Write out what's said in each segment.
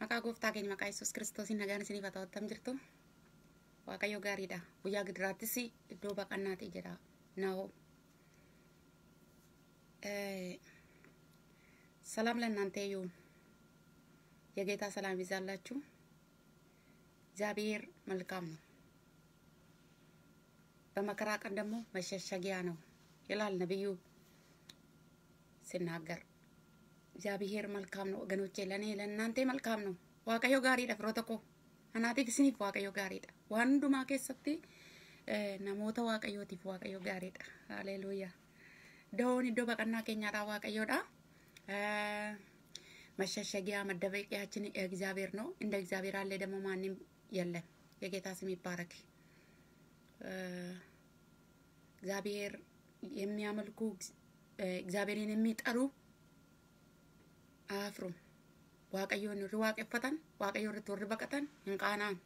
Maka Maqaa gooftaa keenya maqaa Yesuus kiristoosiin nagaan isinii fatawattam jirtu. Waaqayyo gaariidha. Guyyaa gidiraattis iddoo baqannaati jedha naa'o. ሰላም ለእናንተ ይሁን። የጌታ ሰላም ይዛላችሁ። እግዚአብሔር መልካም Zabir በመከራ ቀን ደግሞ መሸሸጊያ ነው ይላል ነቢዩ ሲናገር እግዚአብሔር መልካም ነው ወገኖቼ፣ ለእኔ ለእናንተ መልካም ነው። ዋቀዮ ጋር ሄደ ፍሮተኮ አናቴ ስኒፍ ዋቀዮ ጋር ሄደ ዋንዱ ማኬሰብቲ ነሞተ ዋቀዮ ቲፍ ዋቀዮ ጋር ሄደ ሃሌሉያ ደሆን ዶ በቀና ኬኛ ጣ ዋቀዮ ዳ መሸሸጊያ መደበቂያችን እግዚአብሔር ነው። እንደ እግዚአብሔር አለ ደግሞ ማንም የለም። የጌታ ስም ይባረክ። እግዚአብሔር የሚያመልኩ እግዚአብሔርን የሚጠሩ afur waaqayyoon irri waaqeffatan waaqayyoo irratti warri baqatan hin qaanaan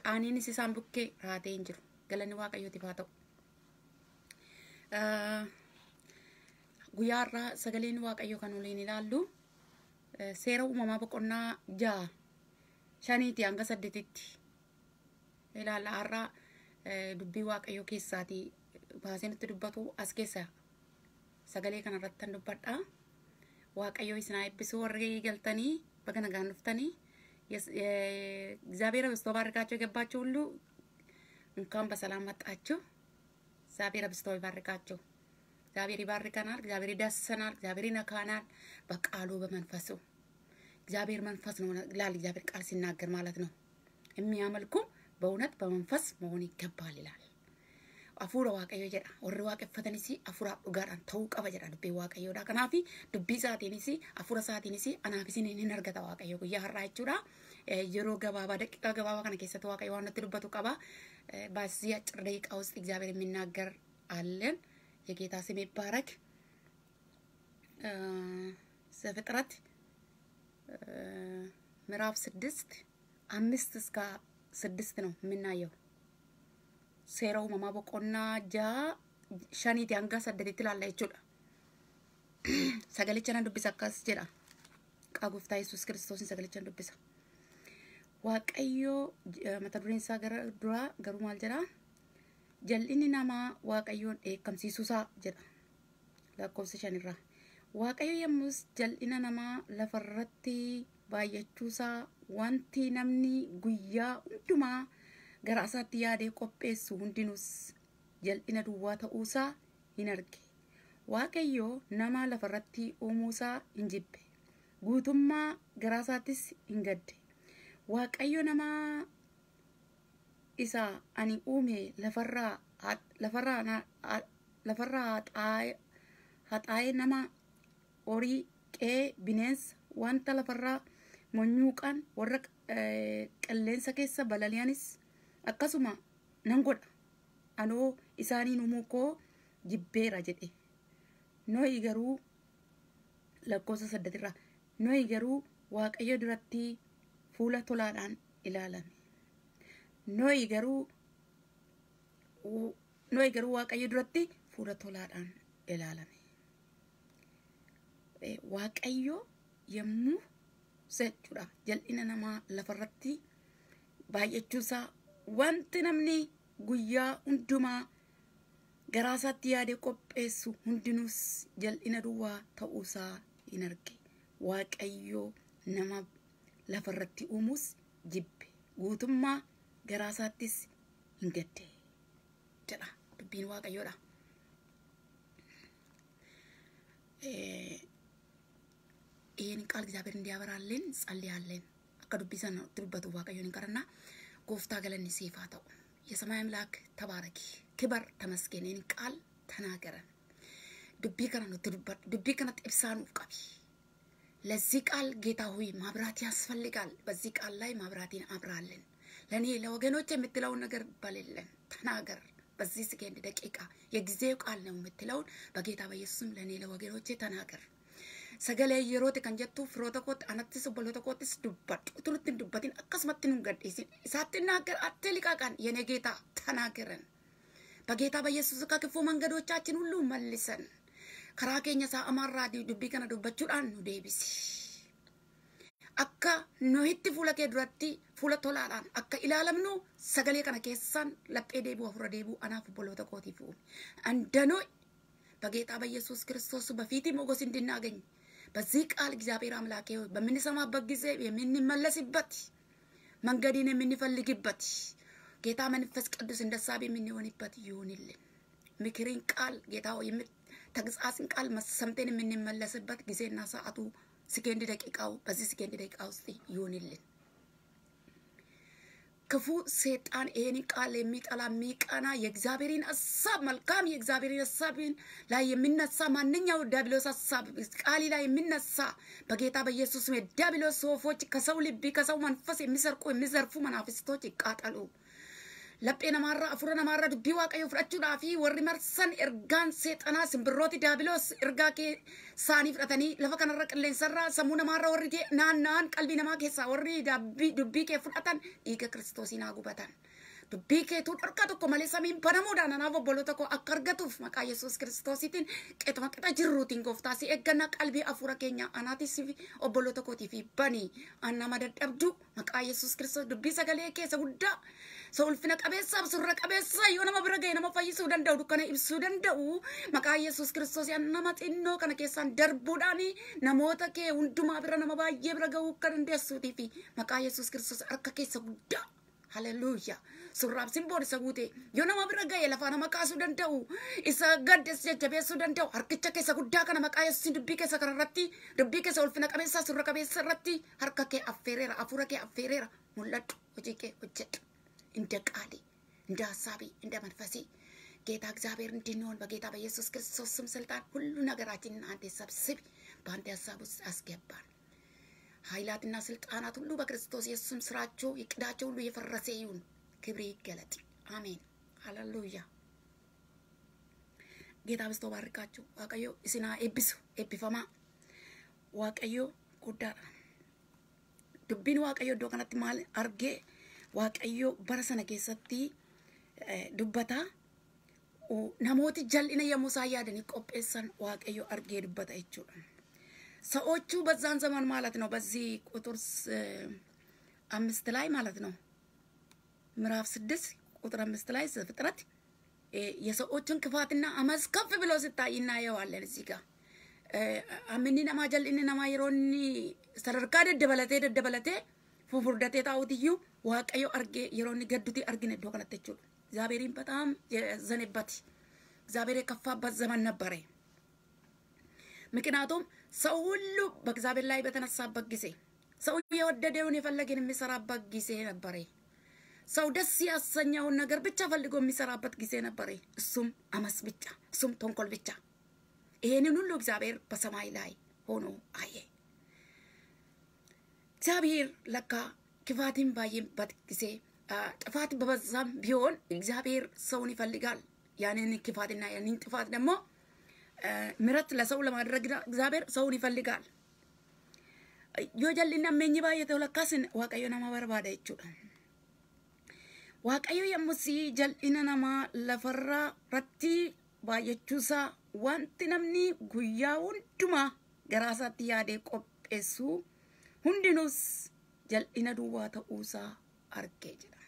qaaniinis isaan bukkee raatee hin jiru galanni waaqayyootiif haa ta'u guyyaa irraa sagaleen waaqayyoo kan oliin ilaallu seera uumamaa boqonnaa jaha shaniiti hanga saddeetitti ilaalla har'aa dubbii waaqayyoo keessaatii baasee nutti dubbatu as keessa sagalee kanarratti kan dubbadhaa. waaqayዮ isin haa warra galtanii bakka እግዚአብሔር አብዝቶ ባርካቸው። የገባቸው ሁሉ እንኳን በሰላም መጣችሁ። እግዚአብሔር አብዝቶ ይባርካችሁ። እግዚአብሔር ይባርከናል። እግዚአብሔር ይዳስሰናል። እግዚአብሔር ይነካናል በቃሉ በመንፈሱ። እግዚአብሔር መንፈስ ነው ይላል እግዚአብሔር ቃል ሲናገር ማለት ነው። የሚያመልኩ በእውነት በመንፈስ መሆን ይገባል ይላል። afuura waaqayyoo jedha. Warri waaqeffatanis hafuuraaf dhugaadhaan ta'uu qaba jedha dubbii waaqayyoodha. Kanaaf dubbii isaatiinis afuura isaatiinis anaafisiin hin argata waaqayyoo guyyaa har'aa jechuudha. Yeroo gabaabaa daqiiqaa gabaabaa kana keessatti waaqayyo waan natti dubbatu qaba. Baasii አጭር ደቂቃ ውስጥ እግዚአብሔር የሚናገር aallen የጌታ ስም baarak ዘፍጥረት ምዕራፍ ስድስት አምስት እስከ ስድስት ነው የምናየው። seera uumamaa boqonnaa ja'a shaniiti hanga saddatitti ilaalla jechuudha. Sagalicha nan dubbisa akkas jedha. Qaagoftaa Yesuus Kiristoosiin sagalicha nan dubbisa. Waaqayyoo eh, mata dureen isaa gara duraa garuu maal jedha? Jal'inni namaa Waaqayyoon dheekkamsiisuusaa jedha. Lakkoofsa shanirraa. Waaqayyo yemmus jal'ina namaa lafarratti baay'achuusaa wanti namni guyyaa hundumaa Garaasaatti isaatti yaadee qopheessu hundinuus jal'ina duwwaa ta'uusaa hin arge. Waaqayyoo nama lafarratti uumuusaa hin jibbe. Guutummaa garaa isaattis hin gadde. Waaqayyo nama isa ani uume lafarraa haxaa'e nama horii qee bineensa wanta lafarraa monyuuqaan warra eh, qilleensa keessa balali'anis akkasuma nan godha anoo isaaniin umuu koo jibbeera jedhe nohi garuu lakkoofsa saddeetirra nohi garuu waaqayyo duratti fuula tolaadhaan ilaalame nohi garuu garuu waaqayyo duratti fuula tolaadhaan ilaalame waaqayyo yommuu jechuudha jal'ina namaa lafarratti baay'achuusaa wanti namni guyyaa hundumaa garaasaatti yaade qopheessu hundinuus jal'ina duwwaa ta'uusaa hin arge waaqayyoo nama irratti uumuus jibbe guutummaa garaasaattis hin gadde jedha dubbiin waaqayyoodha. Iyeen qaal gizaabir indiyaa baraalleen tsalliyaa illeen akka itti dubbatu waaqayyoon hin qarannaa. ጎፍታ ገለኒ ሴፋ ተው የሰማይ አምላክ ተባረኪ፣ ክበር፣ ተመስገን። ይህን ቃል ተናገረን። ዱቤ ከነ ኑት ዱቤ ከነ ጥብሳኑፍ ቀቢ ለዚህ ቃል ጌታ ሆይ ማብራት ያስፈልጋል። በዚህ ቃል ላይ ማብራቴን አብራልን። ለእኔ ለወገኖች የምትለውን ነገር በሌለን ተናገር። በዚህ ስኬንድ ደቂቃ የጊዜው ቃል ነው የምትለውን በጌታ በኢየሱስም ለእኔ ለወገኖቼ ተናገር። sagalee yeroote kan jettu firoota kootti anattis obboloota koottis dubbadhu utunutti hin dubbatiin akkasumatti nun gadhiisin isaatti naagar attee liqaaqan yene ጌታ ተናገረን በጌታ በኢየሱስ ከክፉ hulluu mallisan karaa keenya isaa ሳአማራ dubbii kana dubbachuudhaan nu deebisi akka nuyitti fuula kee duratti fuula tolaadhaan akka ilaalamnu sagalee kana keessaan laphee deebi'u afura deebi'u anaaf obboloota kootiif uumi andanoi በጌታ በኢየሱስ ክርስቶስ በፊት dinnaa geenye. በዚህ ቃል እግዚአብሔር አምላኬ ሆይ በምንሰማበት ጊዜ የምንመለስበት መንገድን የምንፈልግበት ጌታ መንፈስ ቅዱስ እንደ ሳቢ የምንሆንበት ይሁንልን። ምክርን ቃል ጌታ ተግሳጽን ቃል ሰምተን የምንመለስበት ጊዜና ሰዓቱ ስኬንድ ደቂቃው በዚህ ስኬንድ ደቂቃ ውስጥ ይሁንልን። ክፉ ሴጣን ይህን ቃል የሚጠላ የሚቀና የእግዚአብሔርን ሀሳብ መልካም የእግዚአብሔርን ሀሳብን ላይ የሚነሳ ማንኛው ዲያብሎስ ሀሳብ ቃሊ ላይ የሚነሳ በጌታ በኢየሱስ ዲያብሎስ ወፎች ከሰው ልብ ከሰው መንፈስ የሚሰርቁ የሚዘርፉ መናፍስቶች ይቃጠሉ። laphee namaarraa afura namaarraa dubbii waaqayyoo fudhachuudhaa fi warri marsan ergaan seexanaa simbirrooti daabiloos ergaa isaanii fudhatanii lafa kanarra qilleensarraa sammuu namaarraa warri naanna'an qalbii namaa keessaa warri dubbii kee fudhatan dhiiga kiristoosii naa gubatan. dubbii keetuun harka tokko malee samiin banamuudhaan anaaf obboloota koo akka argatuuf maqaa Yesuus Kiristoosiitiin qexuma qixa jirruutiin gooftaas si eeggannaa qalbii afuura keenya anaatis obboloota kootii banii an nama maqaa Yesuus Kiristoos dubbii sagalee keessa guddaa so ulfina qabeessaa surra qabeessa yoo nama bira ga'e nama fayyisuu danda'u dukkana ibsuu danda'u maqaa Yesuus Kiristoos nama xinnoo kana keessaan darbuudhaan namoota kee hundumaa bira nama baay'ee bira ga'uu akka dandeessuutiif maqaa Yesuus Kiristoos harka keessa guddaa Hallelujah. surraaf surraabsiin isa guute yoo nama bira ga'e lafa nama kaasuu danda'u isa gaddes jajjabeessuu danda'u harkicha keessa guddaa kana maqaa yesuusin dubbii keessa kana irratti dubbii keessa ulfina qabeessaa surra qabeessa irratti harka kee affeereera afuura kee affeereera mul'adhu hojii kee hojjedhu inda qaali inda ሀሳቤ እንደ መንፈሴ ጌታ እግዚአብሔር እንድንሆን በጌታ በኢየሱስ ክርስቶስ ስም ስልጣን ሁሉ ነገራችንን አንዴ ሰብስብ፣ በአንድ ሀሳብ ውስጥ አስገባን። ኃይላትና ስልጣናት ሁሉ በክርስቶስ ኢየሱስም ስራቸው ይቅዳቸው ሁሉ የፈረሰ ይሁን። Kibriil Galati. Ameen. Haa lalluu iyyuu! isinaa barreeffamaa,isnaa eebbisu,waaqayyoo waaqayyo Waaqayyoo guddaadha. Dubbiin waaqayyoo iddoo kanatti maal argee waaqayyoo bara sana keessatti dubbataa Namooti jalli ina isaa yaadanii qopheessan waaqayyoo argee dubbata jechuudha. sa'oochuu bazaan maal maal maal maal maal maal ta'uu ምዕራፍ ስድስት ቁጥር አምስት ላይ ፍጥረት የሰዎችን ክፋትና አመፅ ከፍ ብሎ ስታይ እናየዋለን። እዚህ ጋር አምኒ አምኒን አማጀል ነማ የሮኒ ሰረርካ ደደበለቴ ደደበለቴ ፉፉርደቴ ታውትዩ ዋቀዮ አርጌ የሮኒ ገዱቲ አርግነ ዶ ከነተቹ እግዚአብሔርን በጣም የዘኔበት እግዚአብሔር የከፋበት ዘመን ነበረ። ምክንያቱም ሰው ሁሉ በእግዚአብሔር ላይ በተነሳበት ጊዜ ሰው የወደደውን የፈለገን የሚሰራበት ጊዜ ነበረ። ሰው ደስ ያሰኘውን ነገር ብቻ ፈልጎ የሚሰራበት ጊዜ ነበር። እሱም አመስ ብቻ፣ እሱም ተንኮል ብቻ። ይሄንን ሁሉ እግዚአብሔር በሰማይ ላይ ሆኖ አየ። እግዚአብሔር ለካ ክፋትን ባየበት ጊዜ ጥፋት በበዛም ቢሆን እግዚአብሔር ሰውን ይፈልጋል። ያንን ክፋትና ያንን ጥፋት ደግሞ ምረት ለሰው ለማድረግ እግዚአብሔር ሰውን ይፈልጋል። ዮጀልና መኝባ namni ዋቀዮና ማበረባዳ ይችላል waaqayyo yommus jal'ina namaa lafarraa irratti baay'achuusaa wanti namni guyyaa hundumaa garaa isaatti yaadee qopheessu hundinuus jal'ina duwwaa isaa argee jedha.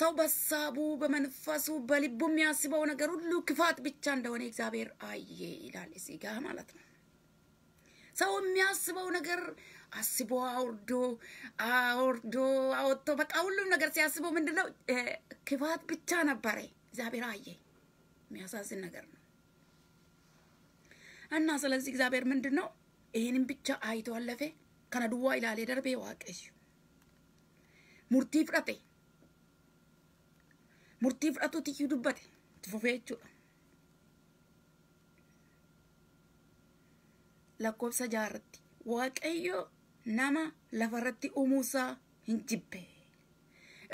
Sababa saabuu bamanfaasuu balibbuun ba'uu ba'u nagaruu Kifaat bichaan dawan egzaabeer ayyee ilaalisi gaa malata. Sababa miyaasi nagar አስቦ አውርዶ አውርዶ አወጥቶ በቃ ሁሉም ነገር ሲያስበው ምንድን ነው ክፋት ብቻ ነበረ። እግዚአብሔር አየ። የሚያሳዝን ነገር ነው እና ስለዚህ እግዚአብሔር ምንድን ነው ይህንም ብቻ አይቶ አለፈ። ከነድዋ ይላሌ ደርቤ ዋቀዩ ሙርቲ ፍረቴ ሙርቲ ፍረቱ ትዩ ዱበቴ ትፉፌ ጀchuudha lakkoofsa nama ለፈረቲ uumuusaa hin jibbe.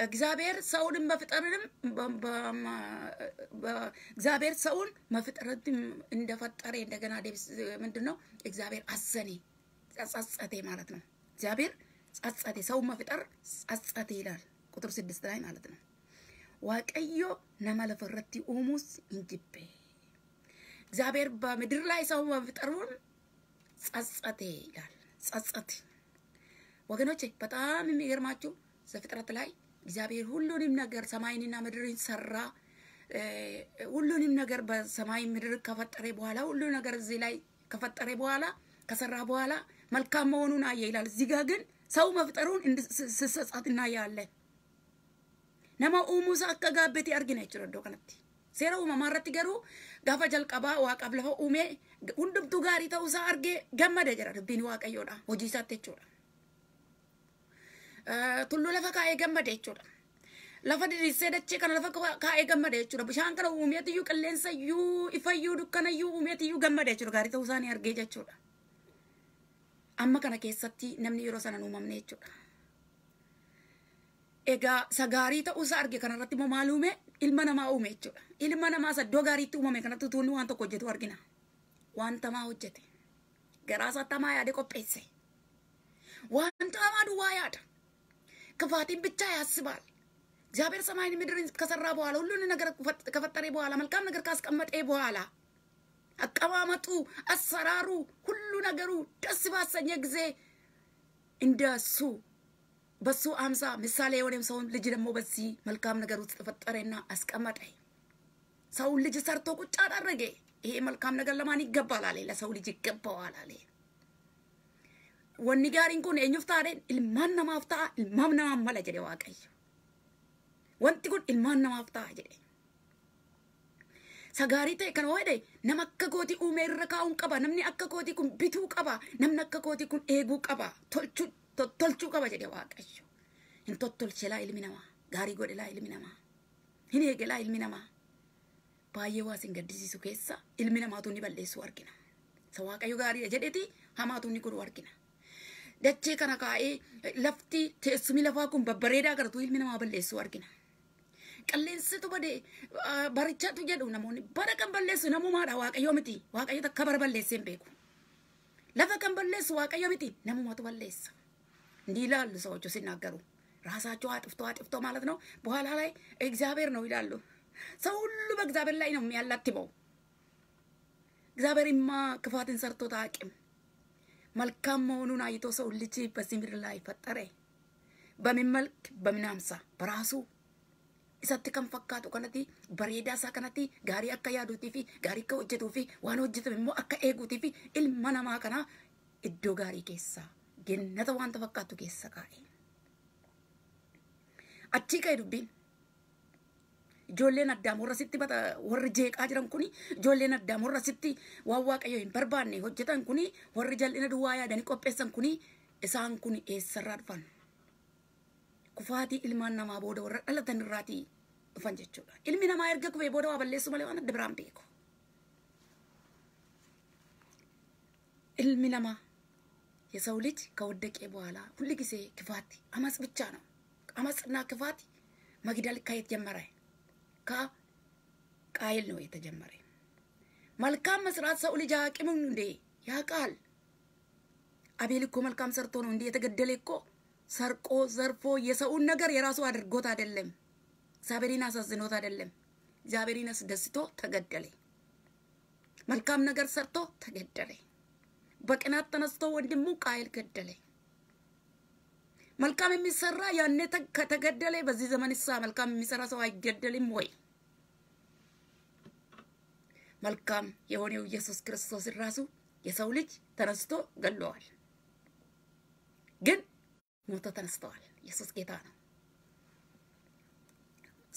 እግዚአብሔር ሰውን መፍጠርንም እግዚአብሔር ሰውን መፍጠርንም እንደፈጠረ እንደገና ምንድን ነው እግዚአብሔር አዘኔ ጸጸቴ ማለት ነው። እግዚአብሔር ጸጸቴ ሰውን መፍጠር ጸጸቴ ይላል ቁጥር ስድስት ላይ ማለት ነው። ዋቀዮ ነመ ለፈረቲ ኡሙስ እንጅቤ እግዚአብሔር በምድር ላይ ሰው መፍጠሩን ጸጸቴ ይላል ጸጸት ወገኖቼ በጣም የሚገርማችሁ ዘፍጥረት ላይ እግዚአብሔር ሁሉንም ነገር ሰማይንና ምድርን ሰራ። ሁሉንም ነገር በሰማይ ምድር ከፈጠረ በኋላ ሁሉ ነገር እዚህ ላይ ከፈጠረ በኋላ ከሰራ በኋላ መልካም መሆኑን አየ ይላል። እዚህ ጋር ግን ሰው መፍጠሩን ስሰጻት እናያለን። ነማ ኡሙሳ አከጋበት ያርግ አርጊና ይችላል ከነቲ seera uumamaa irratti garuu gaafa jalqabaa waaqaaf lafa uumee hundumtuu gaarii ta'uusaa argee gammada jedha dubbiin waaqayyoodha tulluu lafa kaa'ee gammada jechuudha. Lafa diriirsee dachee kana lafa kaa'ee gammada jechuudha. Bishaan kana uumeetiyyuu qilleensa iyyuu ifayyuu dukkanayyuu uumeetiyyuu gammada jechuudha. Gaarii ta'uu isaanii argee jechuudha. Amma kana keessatti namni yeroo sana uumamne jechuudha. Egaa isa gaarii ta'uusaa arge kanarratti immoo maal uume? Ilma namaa uume jechuudha. Ilma namaa saddoo iddoo gaariitti uumame kanatti utuu waan tokko hojjetu argina. Waan tamaa hojjete. Garaa isaa yaade qopheesse. Waan tamaa duwwaa yaada. ክፋቴን ብቻ ያስባል። እግዚአብሔር ሰማይን ምድርን ከሰራ በኋላ ሁሉን ነገር ከፈጠረ በኋላ መልካም ነገር ካስቀመጠ በኋላ አቀማመጡ፣ አሰራሩ፣ ሁሉ ነገሩ ደስ ባሰኘ ጊዜ እንደሱ በሱ አምሳ ምሳሌ የሆነም ሰውን ልጅ ደግሞ በዚህ መልካም ነገር ውስጥ ፈጠረና አስቀመጠ። ሰውን ልጅ ሰርቶ ቁጭ አደረገ። ይሄ መልካም ነገር ለማን ይገባል አለ። ለሰው ልጅ ይገባዋል አለ። wanni gaariin kun eenyuuf taadheen ilmaan namaaf ta'a ilmaan namaaf mala jedhe waaqayyo. Wanti kun ilmaan namaaf ta'a jedhe. gaarii ta'e kan waadhe nama akka kootii uumee irra kaa'uun qaba namni akka kootii kun bituu qaba namni akka kootii kun eeguu qaba tolchuu qaba jedhe waaqayyo. Hin tottolche ilmi namaa gaarii godhe ilmi namaa hin eege ilmi namaa baay'ee waa sin gaddisiisu keessa ilmi namaatu ni balleessu argina. Sa waaqayyo gaariidha jedheeti hamaatu ni godhu argina. dachee kana kaa'ee lafti teessumi lafaa kun babbareedaa gartuu ilmi namaa balleessuu argina. Qilleensitu bade barichatu jedhu namoonni bara kan balleessu namumaadha waaqayyo miti waaqayyo takka bara balleessee hin beeku. Lafa kan balleessu waaqayyo miti namumatu balleessa. Ndi ilaallu እንዲህ haa ሰዎቹ haa ራሳቸው አጥፍቶ አጥፍቶ ማለት ነው። egzaabeer ላይ ilaallu. ነው ይላሉ። egzaabeer ሁሉ በእግዚአብሔር ላይ ነው Egzaabeer immaa ክፋትን sartoota haqimu. መልካም መሆኑን አይቶ ሰው ልጅ በዚህ ምድር ላይ ፈጠረ። isatti kan fakkaatu kanatti bareedaa isaa kanatti gaarii akka yaaduutii fi gaarii akka hojjetuu fi waan hojjetame immoo akka eeguutii fi ilma namaa kanaa iddoo gaarii keessaa gennata wanta fakkaatu keessa kaa'e. Achii ka'e dubbiin ijoolleen addaam warra sitti warri jeeqaa jiran kuni ijoolleen addaam warra sitti waan waaqayyo hin barbaanne hojjetan kuni warri jal'ina duwwaa yaadanii qopheessan kuni isaan kun eessarraa dhufan. Kufaatii ilmaan namaa booda warra dhalatan irraatii dhufan jechuudha. Ilmi namaa erga kufee booda waa balleessu malee waan adda biraan beeku. Ilmi namaa የሰው ልጅ ከወደቀ በኋላ ሁል ጊዜ ክፋት አመፅ ብቻ ነው። አመፅና ክፋት መግደል ከየት ጀመረ? ቃይል ነው የተጀመረ። መልካም መስራት ሰው ልጅ አያውቅም እንዴ? ያቃል። አቤል እኮ መልካም ሰርቶ ነው እንዴ የተገደለ? እኮ ሰርቆ ዘርፎ የሰውን ነገር የራሱ አድርጎት አይደለም። እግዚአብሔርን አሳዝኖት አይደለም። እግዚአብሔርን አስደስቶ ተገደለ። መልካም ነገር ሰርቶ ተገደለ። በቅናት ተነስቶ ወንድሙ ቃይል ገደለ። መልካም የሚሰራ ያኔ ከተገደለ በዚህ ዘመንሳ መልካም የሚሰራ ሰው አይገደልም ወይ? መልካም የሆነው ኢየሱስ ክርስቶስ ራሱ የሰው ልጅ ተነስቶ ገለዋል፣ ግን ሞቶ ተነስተዋል። ኢየሱስ ጌታ ነው።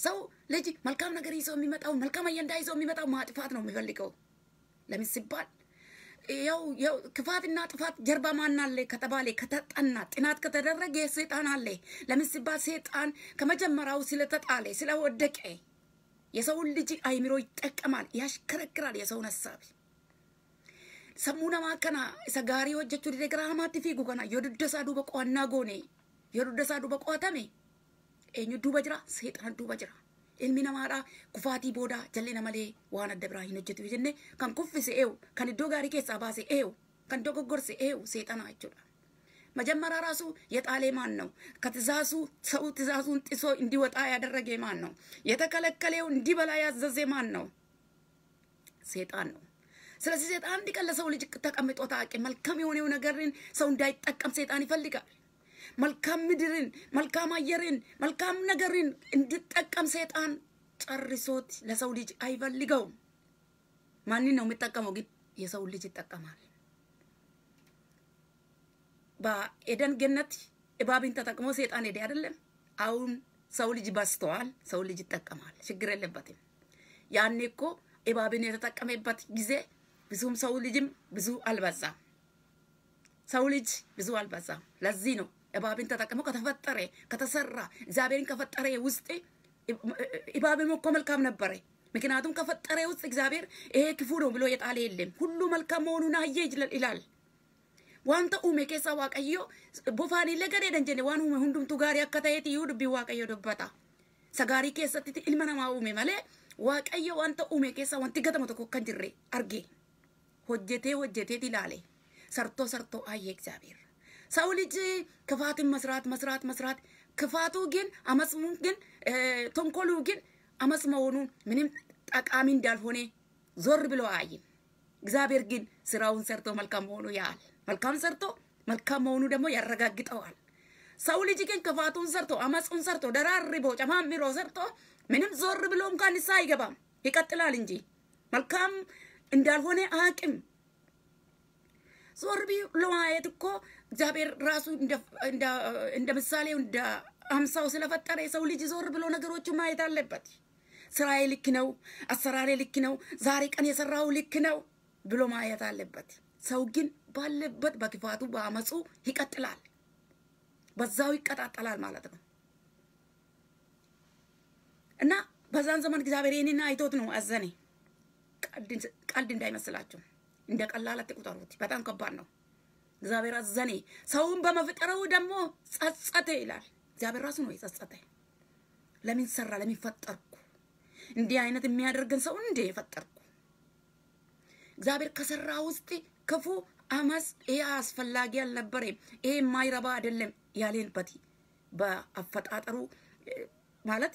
ሰው ልጅ መልካም ነገር ይዞ የሚመጣው መልካም አጀንዳ ይዞ የሚመጣው ማጥፋት ነው የሚፈልገው ለምን ሲባል ያው ያው ክፋትና ጥፋት ጀርባ ማን አለ ከተባለ ከተጠና ጥናት ከተደረገ ሰይጣን አለ። ለምን ሲባል ሰይጣን ከመጀመሪያው ስለተጣለ ስለወደቀ የሰውን ልጅ አይምሮ ይጠቀማል፣ ያሽከረክራል የሰውን ሀሳብ ሰሙነ ማከና ሰጋሪ ጋሪ ወጀቹ ዲደግራማቲ ፊጉ ከና የዱደሳ ዱበ ቆዋና ጎኔ የዱደሳ ዱበ ቆዋተሜ ኤኙ ዱበ ጅራ ሰይጣን ዱበ ilmi namaadha kufaatii booda jalli namalee waan adda biraa hin hojjetu jenne kan kuffise eewu kan iddoo gaarii keessaa baase eewu kan dogoggorse eewu seexanaa jechuudha. መጀመሪያ ራሱ የጣሌ ማን ነው? ከትእዛዙ ሰው ትእዛዙን ጥሶ እንዲወጣ ያደረገ ማን ነው? የተከለከለው እንዲበላ ያዘዘ ማን ነው? ሴጣን ነው። ስለዚህ ሴጣን አንድ ቀን ለሰው ልጅ ተቀምጦ ታውቂ መልካም የሆነው ነገርን ሰው እንዳይጠቀም ሴጣን ይፈልጋል። መልካም ምድርን፣ መልካም አየርን፣ መልካም ነገርን እንድጠቀም ሰይጣን ጨርሶት ለሰው ልጅ አይፈልገውም። ማንን ነው የሚጠቀመው? ግን የሰው ልጅ ይጠቀማል። በኤደን ገነት እባብን ተጠቅሞ ሰይጣን ሄደ አይደለም? አሁን ሰው ልጅ በስተዋል፣ ሰው ልጅ ይጠቀማል። ችግር የለበትም። ያኔ እኮ እባብን የተጠቀመበት ጊዜ ብዙም ሰው ልጅም ብዙ አልበዛም። ሰው ልጅ ብዙ አልበዛም። ለዚህ ነው እባብን ተጠቅሞ ከተፈጠረ ከተሰራ እግዚአብሔርን ከፈጠረ ውስጥ እባብም እኮ መልካም ነበረ። ምክንያቱም ከፈጠረ ውስጥ እግዚአብሔር ይሄ ክፉ ነው ብሎ የጣለ የለም። ሁሉ መልካም መሆኑን አየ ይላል። ዋንተ ኡሜ ኬሳ ዋቀዮ ቦፋኒ ለገዴ ደንጀኔ ዋን ኡሜ ሁንዱምቱ ጋሪ አከታየት ይሁድ ቢ ዋቀዮ ዶበታ ሰጋሪ ኬሰትቲ ኢልመነማ ኡሜ መለ ዋቀዮ ዋንተ ኡሜ ኬሳ ዋንቲ ገተመ ቶኮ ከን አርጌ ሆጀቴ ሆጀቴት ይላለ ሰርቶ ሰርቶ አየ እግዚአብሔር ሰው ልጅ ክፋትን መስራት መስራት መስራት ክፋቱ ግን አመስሙ ግን ተንኮሉ ግን አመፅ መሆኑ ምንም ጠቃሚ እንዳልሆነ ዞር ብሎ አይም። እግዚአብሔር ግን ስራውን ሰርቶ መልካም መሆኑ ያል መልካም ሰርቶ መልካም መሆኑ ደግሞ ያረጋግጠዋል። ሰው ልጅ ግን ክፋቱን ሰርቶ አመፁን ሰርቶ ደራርቦ ጨማምሮ ሰርቶ ምንም ዞር ብሎ እንኳን ንስሐ አይገባም፣ ይቀጥላል እንጂ መልካም እንዳልሆነ አቅም ዞር ብሎ ማየት እኮ እግዚአብሔር ራሱ እንደ ምሳሌ እንደ አምሳው ስለፈጠረ የሰው ልጅ ዞር ብሎ ነገሮቹ ማየት አለበት። ስራዬ ልክ ነው፣ አሰራሬ ልክ ነው፣ ዛሬ ቀን የሰራው ልክ ነው ብሎ ማየት አለበት። ሰው ግን ባለበት በክፋቱ በአመፁ ይቀጥላል፣ በዛው ይቀጣጠላል ማለት ነው እና በዛን ዘመን እግዚአብሔር ይህንን አይቶት ነው አዘኔ። ቀልድ እንዳይመስላቸው፣ እንደ ቀላል አትቁጠሩት። በጣም ከባድ ነው። እግዚአብሔር አዘነ። ሰውን በመፍጠረው ደግሞ ጸጸተ ይላል። እግዚአብሔር ራሱ ነው የጸጸተ። ለምን ሰራ? ለምን ፈጠርኩ? እንዲህ አይነት የሚያደርገን ሰው እንዴ የፈጠርኩ? እግዚአብሔር ከሰራ ውስጥ ክፉ፣ አመፅ፣ ይሄ አስፈላጊ አልነበረም፣ ይሄ የማይረባ አይደለም ያሌንበት በአፈጣጠሩ ማለት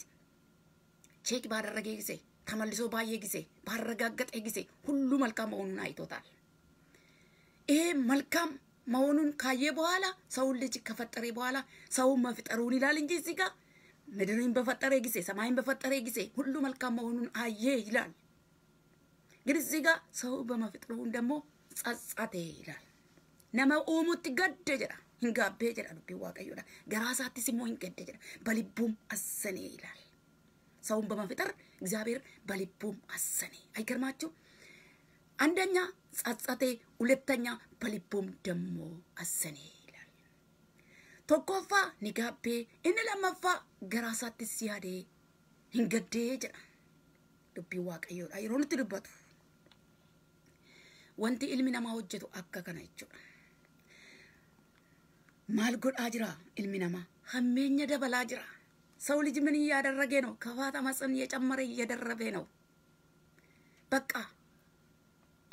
ቼክ ባደረገ ጊዜ ተመልሶ ባየ ጊዜ ባረጋገጠ ጊዜ ሁሉ መልካም መሆኑን አይቶታል። ይሄ መልካም መሆኑን ካየ በኋላ ሰውን ልጅ ከፈጠረ በኋላ ሰውን መፍጠሩን ይላል እንጂ እዚህ ጋር ምድርን በፈጠረ ጊዜ ሰማይን በፈጠረ ጊዜ ሁሉ መልካም መሆኑን አየ ይላል። ግን እዚህ ጋር ሰው በመፍጠሩን ደግሞ ጸጸቴ ይላል። ነመ ገደ ጀራ ሂንጋቤ ጀራ ዱቢ ዋቀዮዳ ገራሳቲ ሲሞ ሂንገደ ጀራ በልቡም አዘኔ ይላል። ሰውን በመፍጠር እግዚአብሔር በልቡም አዘኔ። አይገርማችሁ? አንደኛ ጻጻቴ ሁለተኛ በልቦም ደሞ አሰኔ ይላል። ቶኮፋ ኒጋቤ እንለመፋ ገራሳት ሲያዴ እንገዴ ጀ ልቢ ዋቀዮ አይሮንት ልበቱ ወንቲ ኢልሚ ነማ ወጀቱ አካከና ይቾ ማልጎዳ ጅራ ኢልሚ ነማ ሀሜኛ ደበላ ጅራ ሰው ልጅ ምን እያደረገ ነው? ከፋታ መጽን እየጨመረ እየደረበ ነው። በቃ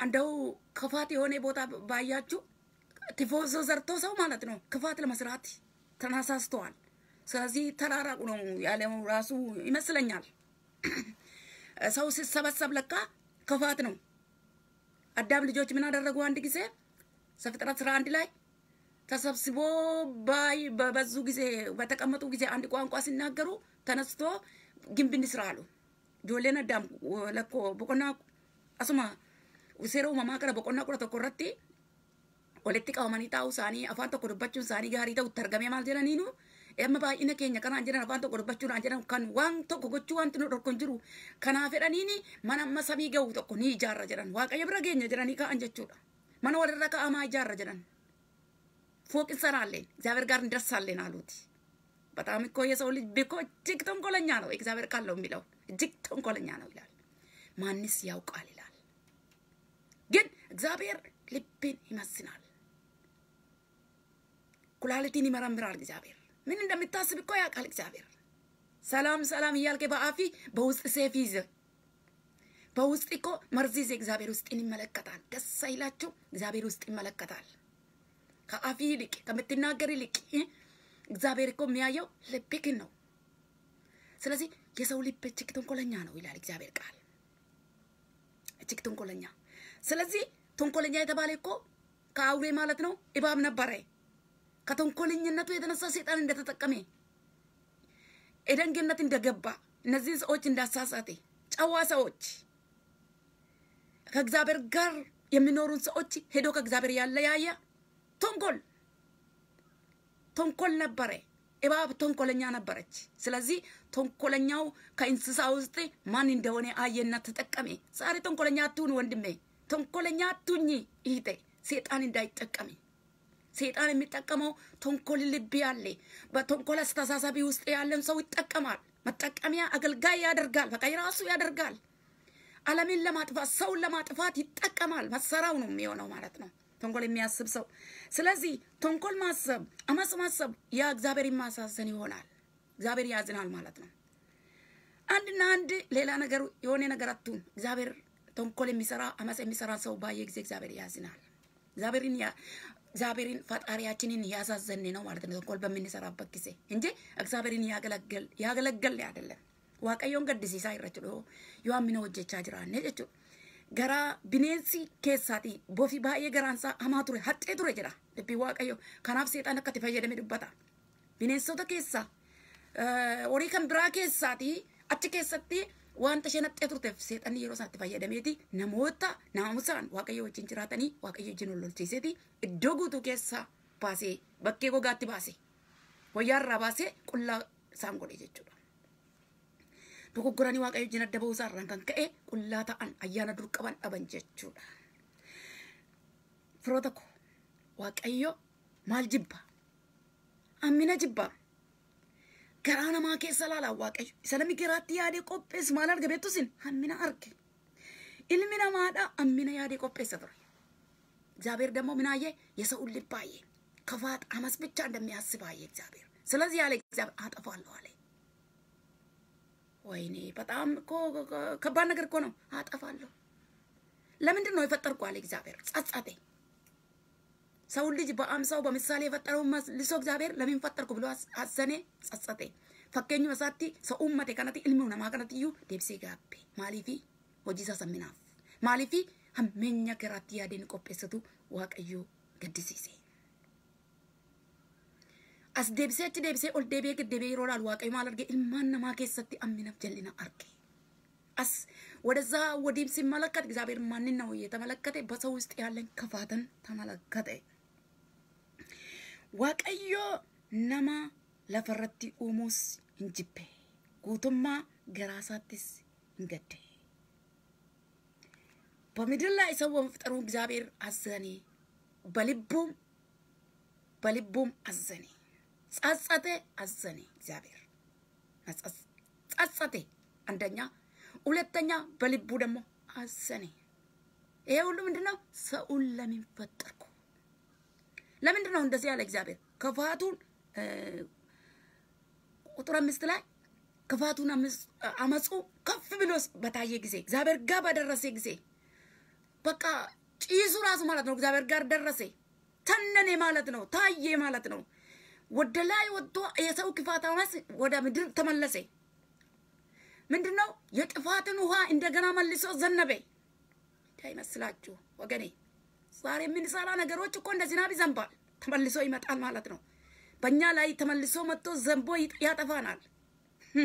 እንደው ክፋት የሆነ ቦታ ባያችሁ ቲፎዞ ዘርቶ ሰው ማለት ነው ክፋት ለመስራት ተነሳስተዋል። ስለዚህ ተራራቁ ነው ያለው ራሱ ይመስለኛል። ሰው ሲሰበሰብ ለካ ክፋት ነው። አዳም ልጆች ምን አደረጉ? አንድ ጊዜ ዘፍጥረት ስራ አንድ ላይ ተሰብስቦ ባይ በበዙ ጊዜ በተቀመጡ ጊዜ አንድ ቋንቋ ሲናገሩ ተነስቶ ግንብ እንስራ አሉ። ጆሌን አዳም ለኮ በቆና አሱማ seera uumamaa kana boqonnaa kudha tokko irratti walitti qabamanii taa'uu isaanii afaan tokko dubbachuun isaanii gaarii ta'utti argamee maal jedhaniinu amma baay'ina keenya kanaan jedhan afaan tokko dubbachuudhaan jedhan kan waan tokko gochuu wanti nu dhorkon jiru kanaa fedhaniini mana amma samii ga'u tokko ni ijaarra jedhan waaqayyo bira geenya jedhanii ka'an jechuudha mana walirra ka'amaa ijaarra jedhan ፎቅ እንሰራለን እግዚአብሔር ጋር እንደርሳለን አሉት። በጣም እኮ የሰው ልጅ እኮ እጅግ ተንኮለኛ ነው። እግዚአብሔር ቃል ነው የሚለው እጅግ ተንኮለኛ ነው ይላል። ማንስ ያውቃል? እግዚአብሔር ልቤን ይመስናል። ኩላሊትን ይመረምራል። እግዚአብሔር ምን እንደምታስብ እኮ ያውቃል። እግዚአብሔር ሰላም ሰላም እያልከ በአፊ በውስጥ ሴፍ ይዘ በውስጥ እኮ መርዝ ይዘ እግዚአብሔር ውስጥን ይመለከታል። ደስ አይላቸው እግዚአብሔር ውስጥ ይመለከታል። ከአፊ ይልቅ ከምትናገር ይልቅ እግዚአብሔር እኮ የሚያየው ልብክን ነው። ስለዚህ የሰው ልብ እጅግ ተንኮለኛ ነው ይላል እግዚአብሔር ቃል፣ እጅግ ተንኮለኛ። ስለዚህ ተንኮለኛ የተባለ እኮ ከአውሬ ማለት ነው እባብ ነበረ። ከተንኮለኝነቱ የተነሳ ሴጣን እንደተጠቀመ የደንግነት እንደገባ እነዚህን ሰዎች እንዳሳሳቴ ጨዋ ሰዎች ከእግዚአብሔር ጋር የሚኖሩን ሰዎች ሄዶ ከእግዚአብሔር ያያ ተንኮል ተንኮል ነበረ። እባብ ተንኮለኛ ነበረች። ስለዚህ ተንኮለኛው ከእንስሳ ውስጥ ማን እንደሆነ አየና ተጠቀሜ። ዛሬ ተንኮለኛ አትሁን ወንድሜ። ተንኮለኛ ቱኝ ይህቴ ሴጣን እንዳይጠቀመኝ። ሴጣን የሚጠቀመው ተንኮል ልብ ያለ በተንኮል አስተሳሰቢ ውስጥ ያለን ሰው ይጠቀማል። መጠቀሚያ አገልጋይ ያደርጋል። በቃ የራሱ ያደርጋል። ዓለምን ለማጥፋት ሰውን ለማጥፋት ይጠቀማል። መሰራው ነው የሚሆነው ማለት ነው ተንኮል የሚያስብ ሰው። ስለዚህ ተንኮል ማሰብ፣ አመፅ ማሰብ ያ እግዚአብሔርን ማሳዘን ይሆናል። እግዚአብሔር ያዝናል ማለት ነው። አንድና አንድ ሌላ ነገር የሆነ ነገር አትሁን እግዚአብሔር ተንኮል የሚሰራ አመፅ የሚሰራ ሰው ባየ ጊዜ እግዚአብሔር ያዝናል። እግዚአብሔርን እግዚአብሔርን ፈጣሪያችንን ያሳዘን ነው ማለት ነው። ተንኮል በምንሰራበት ጊዜ እንጂ እግዚአብሔርን ያገለገል ያገለገል አይደለም። ዋቀዮን ገድሲሳ ይረችሎ ዮሐሚነ ወጀቻ ጅራነ ጀቹ ገራ ቢኔንሲ ኬሳቲ ቦፊ ባየ ገራንሳ አማቱረ ሀጤ ቱረ ጅራ ልቢ ዋቀዮ ከናፍ ሴጣን ከት ፈየደሜ ዱበታ ቢኔንሶተ ኬሳ ወሪ ከን ብራ ኬሳቲ አች ኬሰቲ wanta isheen haxxeetu turteef seexanni yeroo isaatti fayyadameeti namoota naamusaan waaqayyo wajjin jiraatanii waaqayyo wajjin wallolchiiseeti iddoo guutuu keessaa baasee bakkee gogaatti baasee wayyaarraa baasee qullaa isaan godhe jechuudha. dogoggoranii waaqayyo wajjin adda ba'uu isaarraan kan ka'e qullaa ta'an ayyaana dur qaban dhaban jechuudha. Firoota koo waaqayyo maal jibba? Hammina jibba? Garaa namaa keessa ilaalaa waaqayyo. Isa namni garaatti yaadee qopheessu maal arga beektu sin hammina arge. Ilmi namaadha hammina yaadee qopheessa ture. እግዚአብሔር ደግሞ ምን አየ? የሰውን ልብ አየ። ክፋት፣ አመፅ ብቻ እንደሚያስብ አየ እግዚአብሔር። ስለዚህ ያለ እግዚአብሔር አጠፋለሁ አለ። ወይኔ በጣም እኮ ከባድ ነገር እኮ ነው። አጠፋለሁ። ለምንድን ነው የፈጠርኩ አለ እግዚአብሔር። ጸጸተኝ። ሰው ልጅ በአምሳው በምሳሌ የፈጠረው ልሶ እግዚአብሔር ለምን ፈጠርኩ ብሎ አዘኔ ጸጸተ ፈገኙ መሳቲ ሰውን መቴ ከነቲ እልሚው ነማከነት እዩ ደብሴ ጋቤ ማሊፊ ወጂሳ ሰሚናፍ ማሊፊ ሀመኛ ከራቲ ያደን ቆጴሰቱ ዋቀዩ ገድሲሴ አስ ደብሴ እቺ ደብሴ ኦል ደቤ ግደቤ ይሮላል ዋቀዩ ማለርጌ እልማን ነማ ከሰቲ አሚናፍ ጀልና አርጌ አስ ወደዛ ወዲም ሲመለከት እግዚአብሔር ማንን ነው እየተመለከተ በሰው ውስጥ ያለን ክፋትን ተመለከተ። waaqayyoo nama lafarratti uumuus hin jibbe guutummaa garaasaattis hin gadde በምድር ላይ ሰውን መፍጠሩ እግዚአብሔር አዘኔ በልቡም በልቡም አዘኔ ጸጸቴ አዘኔ እግዚአብሔር ጸጸቴ አንደኛ ሁለተኛ በልቡ ደግሞ አዘኔ ይሄ ሁሉ ምንድነው ሰውን ለምን ፈጠርኩ ለምንድን ነው እንደዚህ ያለ እግዚአብሔር? ክፋቱን ቁጥር አምስት ላይ ክፋቱን አመፁ ከፍ ብሎ በታየ ጊዜ እግዚአብሔር ጋር በደረሰ ጊዜ በቃ ጭሱ ራሱ ማለት ነው እግዚአብሔር ጋር ደረሰ። ተነኔ ማለት ነው ታየ ማለት ነው። ወደ ላይ ወጥቶ የሰው ክፋት አመፅ ወደ ምድር ተመለሰ። ምንድን ነው የጥፋትን ውሃ እንደገና መልሶ ዘነበ። ይመስላችሁ ወገኔ ዛሬ የምንሰራ ነገሮች እኮ እንደ ዝናብ ይዘንባል፣ ተመልሶ ይመጣል ማለት ነው። በእኛ ላይ ተመልሶ መጥቶ ዘንቦ ያጠፋናል።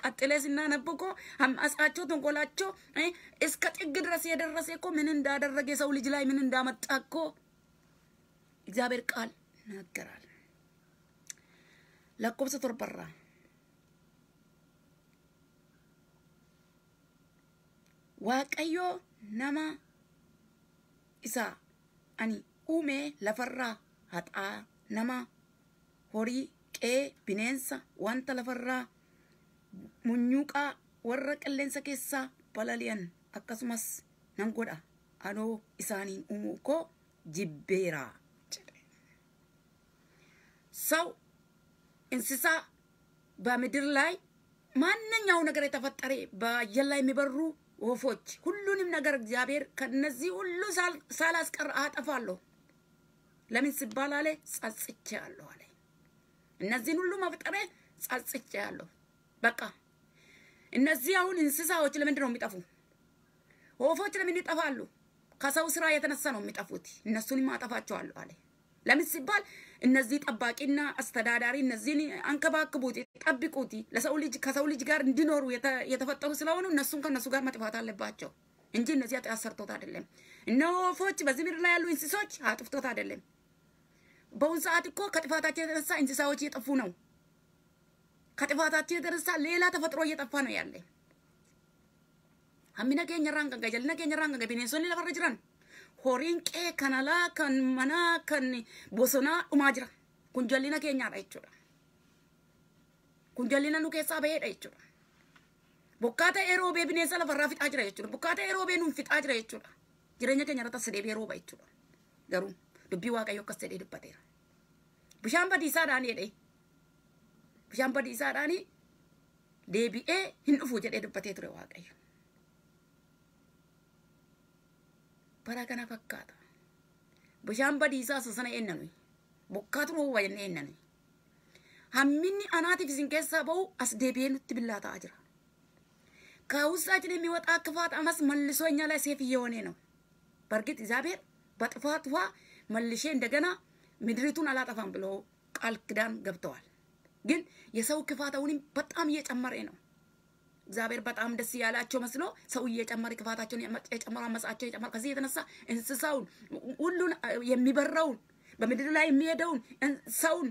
ቀጥሌ ስናነብ እኮ አምአጻቸው ተንኮላቸው እስከ ጥግ ድረስ የደረሰ እኮ ምን እንዳደረገ የሰው ልጅ ላይ ምን እንዳመጣ እኮ እግዚአብሔር ቃል ይናገራል። ለኮብሰ ቶርበራ ዋቀዮ ነማ ኢሳ ani uumee lafarraa haxaa nama horii qee bineensa wanta lafarraa munyuuqaa warra qilleensa keessaa balali'an akkasumas nan godha anoo isaaniin uumuu koo jibbeera saw insisaa በምድር ላይ nagaree ነገር የተፈጠረ በአየር ላይ የሚበሩ ወፎች፣ ሁሉንም ነገር እግዚአብሔር ከነዚህ ሁሉ ሳላስቀር አጠፋለሁ። ለምን ሲባል አለ ጸጽቼ አለሁ አለ። እነዚህን ሁሉ መፍጠሬ ጸጽቼ አለሁ። በቃ እነዚህ አሁን እንስሳዎች ለምንድን ነው የሚጠፉ? ወፎች ለምን ይጠፋሉ? ከሰው ስራ የተነሳ ነው የሚጠፉት። እነሱንም አጠፋቸዋለሁ አለ። ለምን ሲባል እነዚህ ጠባቂና አስተዳዳሪ እነዚህን አንከባክቡት፣ ጠብቁት። ለሰው ልጅ ከሰው ልጅ ጋር እንዲኖሩ የተፈጠሩ ስለሆኑ እነሱም ከነሱ ጋር መጥፋት አለባቸው እንጂ እነዚህ አሰርቶት አይደለም። እነ ወፎች በዚህ ምድር ላይ ያሉ እንስሶች አጥፍቶት አይደለም። በአሁን ሰዓት እኮ ከጥፋታቸው የተነሳ እንስሳዎች እየጠፉ ነው። ከጥፋታቸው የተነሳ ሌላ ተፈጥሮ እየጠፋ ነው ያለ ሀሚነ ኬኛ ራን ገንገ ጀልነ ኬኛ horiin qe'ee kanalaa kan manaa kan bosonaa dhumaa jira. Kun jallina keenyaadha jechuudha. Kun jallina nu keessaa baheedha jechuudha. Bokkaa ta'e yeroo bee bineensa lafarraa fixaa jira jechuudha. Bokkaa ta'e yeroo bee nuun fixaa jira jechuudha. Jireenya keenya irratti asii deebi'ee rooba jechuudha. Garuu dubbii waaqayyoo akkas jedhee dubbateera. Bishaan badiisaadhaan jedhee bishaan badiisaadhaan deebi'ee hin dhufu jedhee dubbatee ture waaqayyo. bara kana fakkaata. Bishaan badiisaas sana eennanuyi. Bokkaatu dhowwa jennee eennanuyi. Hamminni anaatiif isin keessaa ba'u as deebi'ee nutti billaa ta'aa jira. ከውስጣችን የሚወጣ ክፋት አመስ መልሶ እኛ ላይ ሴፍ እየሆነ ነው። በእርግጥ እግዚአብሔር በጥፋቷ መልሼ እንደገና ምድሪቱን አላጠፋም ብሎ ቃል ኪዳን ገብተዋል። ግን የሰው ክፋት አሁንም በጣም እየጨመረ ነው። እግዚአብሔር በጣም ደስ ያላቸው መስሎ ሰው እየጨመረ ክፋታቸውን የጨመረ አመጻቸው የጨመረ ከዚህ የተነሳ እንስሳውን ሁሉን የሚበረውን በምድር ላይ የሚሄደውን ሰውን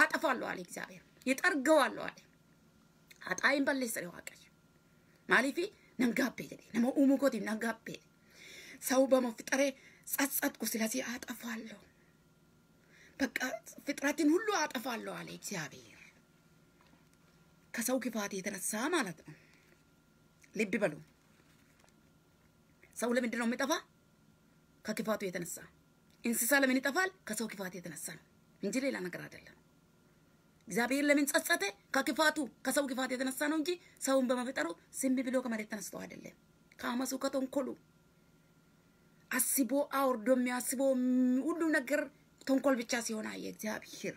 አጠፋለሁ አለ እግዚአብሔር፣ ይጠርገዋለሁ አለ አጣይን አጣይም በለስ ዋቀች ማሊፊ ነንጋቤ ነመ ኡሙኮቲ ነንጋቤ ሰው በመፍጠሬ ጸጸትኩ፣ ስለዚህ አጠፋለሁ። በቃ ፍጥረትን ሁሉ አጠፋለሁ አለ እግዚአብሔር ከሰው ክፋት የተነሳ ማለት ነው። ልብ በሉ። ሰው ለምንድን ነው የሚጠፋ? ከክፋቱ የተነሳ እንስሳ ለምን ይጠፋል? ከሰው ክፋት የተነሳ ነው እንጂ ሌላ ነገር አይደለም። እግዚአብሔር ለምን ጸጸተ? ከክፋቱ ከሰው ክፋት የተነሳ ነው እንጂ ሰውን በመፍጠሩ ዝም ብሎ ከመሬት ተነስቶ አይደለም። ከአመሱ ከተንኮሉ አስቦ አውርዶ የሚያስቦ ሁሉ ነገር ተንኮል ብቻ ሲሆን አየ እግዚአብሔር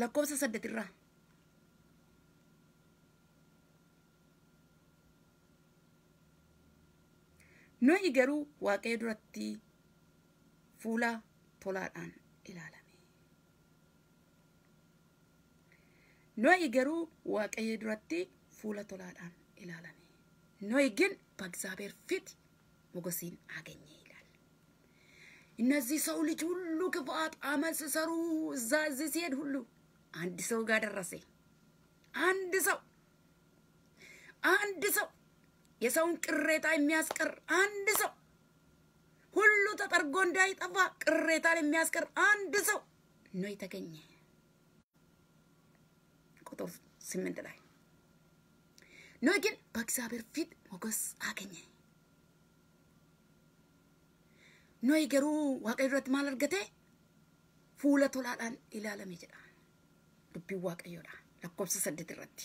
ለኮብሰ ሰደድራ Nuyi garuu Waaqayyo duratti fuula tolaadhaan ilaalame. Nuyi garuu Waaqayyo duratti fuula tolaadhaan ilaalame. Nuyi ግን በእግዚአብሔር ፊት ሞገስን አገኘ ይላል። እነዚህ ሰው ልጅ ሁሉ ክፋት፣ አመፅ ሲሰሩ እዛ እዚህ ሲሄድ ሁሉ አንድ ሰው Andi ደረሰ። Andi ሰው አንድ ሰው የሰውን ቅሬታ የሚያስቀር አንድ ሰው ሁሉ ተጠርጎ እንዳይጠፋ ቅሬታን የሚያስቀር አንድ ሰው ነው የተገኘ። ቁጥር ስምንት ላይ ኖ ግን በእግዚአብሔር ፊት ሞገስ አገኘ። ኖ ገሩ ዋቀ ድረት ማል አርገቴ ፉለ ቶላዳን ኢላለሜ ዱቢ ዋቀ waaqayyoodha ለኮብስ saddeet ድረት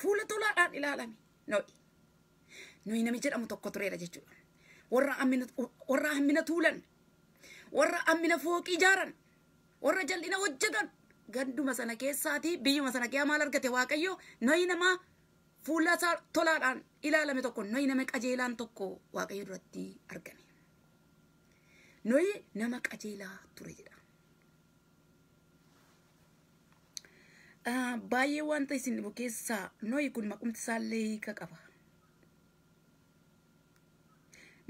ፉለ tolaadhaan ኢላለም noo'i. Noyi nama jedhamu tokko tureera jechuudha. Warra hammina tuulan, warra hammina fooqii ijaaran, warra jal'ina hojjetan ganduma sana keessaati. biyyuma sana keessaa maal argate waaqayyo noyi nama fuula isaa tolaadhaan ilaalame tokko noyi nama qajeelaan tokko waaqayyo duratti argame. Noyi nama qajeelaa ture jedha. baay'ee wanta isin keessaa Noyi kun maqumti isaallee hiika qaba.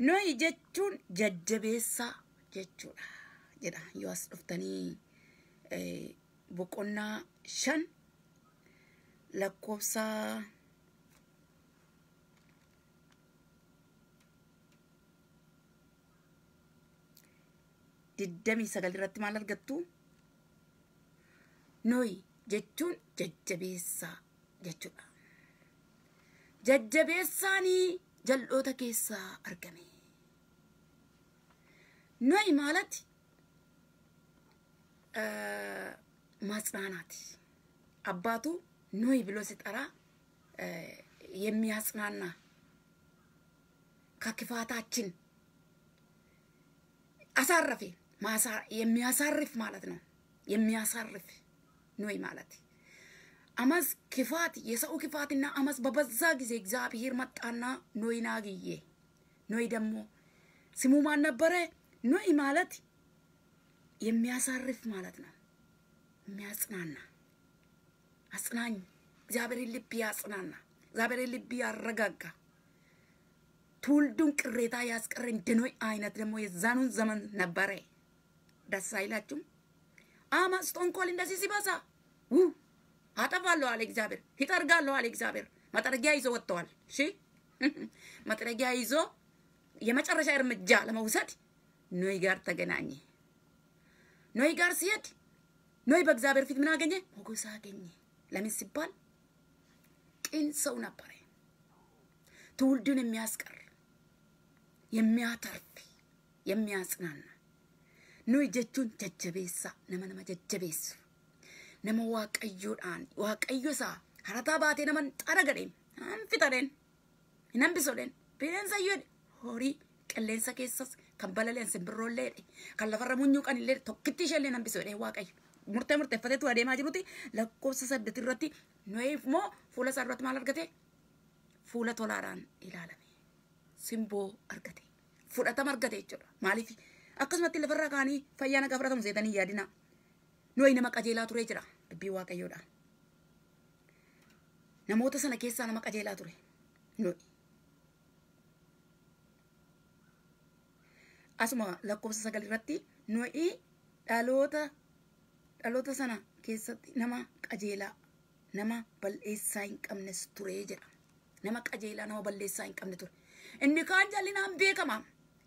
Noyi jechuun jajjabeessaa jechuudha jedha. Yoo as dhuftanii eh, boqonnaa shan lakkoofsa digdamii sagal irratti maal argattu? Noyi jechuun jajjabeessaa jechuudha. Jajjabeessaanii jal'oota keessaa argame. ነይ ማለት ማጽናናት አባቱ ኖይ ብሎ ሲጠራ የሚያጽናና ከክፋታችን አሳረፌ የሚያሳርፍ ማለት ነው። የሚያሳርፍ ኖይ ማለት አመስ ክፋት የሰው ክፋትና አመስ በበዛ ጊዜ እግዚአብሔር መጣና ኖይን አግዬ ኖይ ደግሞ ስሙ ማን ነበረ? ኑይ ማለት የሚያሳርፍ ማለት ነው። የሚያጽናና አጽናኝ፣ እግዚአብሔርን ልብ ያጽናና፣ እግዚአብሔርን ልብ ያረጋጋ፣ ትውልዱን ቅሬታ ያስቀረ እንደ ኖህ አይነት ደግሞ የዛኑን ዘመን ነበረ። ደስ አይላችሁም? አመፅ፣ ተንኮል እንደዚህ ሲበዛ ው አጠፋለሁ አለ እግዚአብሔር፣ ይጠርጋለሁ አለ እግዚአብሔር። መጠረጊያ ይዞ ወጥተዋል። እሺ መጥረጊያ ይዞ የመጨረሻ እርምጃ ለመውሰድ ኖይ ጋር ተገናኘ። ኖይ ጋር ሲሄድ ኖይ በእግዚአብሔር ፊት ምን አገኘ? ሞገስ አገኘ። ለምን ሲባል ቅን ሰው ነበረ። ትውልድን የሚያስቀር የሚያተርፍ የሚያጽናና ኑይ jechuun jajjabeessa nama nama jajjabeessu nama waaqayyoodhaan waaqayyo isaa harataa baatee naman xara gadheen hanfitadheen hin hambisodheen bineensa iyyuu horii qilleensa keessas kan balali'an simbirroollee kan lafarra munyuu qanillee tokkitti isheellee hambisuudhe waaqayyo. Murtee murteeffateetu adeemaa jiruti lakkoofsa saddeet irratti nuyi immoo fuula isaa irratti maal argate? Fuula tolaadhaan ilaalame. Simboo argate. Fudhatama argate jechuudha. Maaliif? Akkasumatti lafarraa kaanii fayyaa nagaa fudhatamu seetanii yaadina. Nuyi nama qajeelaa turee jira. Dubbii waaqayyoodhaan. Namoota sana keessaa nama qajeelaa ture. Nuyi. asuma lakkoofsa sagal irratti no'i dhaloota dhaloota sana keessatti nama qajeelaa nama balleessaa hin qabnes ture jedha. Nama qajeelaa nama balleessaa hin qabne ture. Inni kaan jallinaan beekama.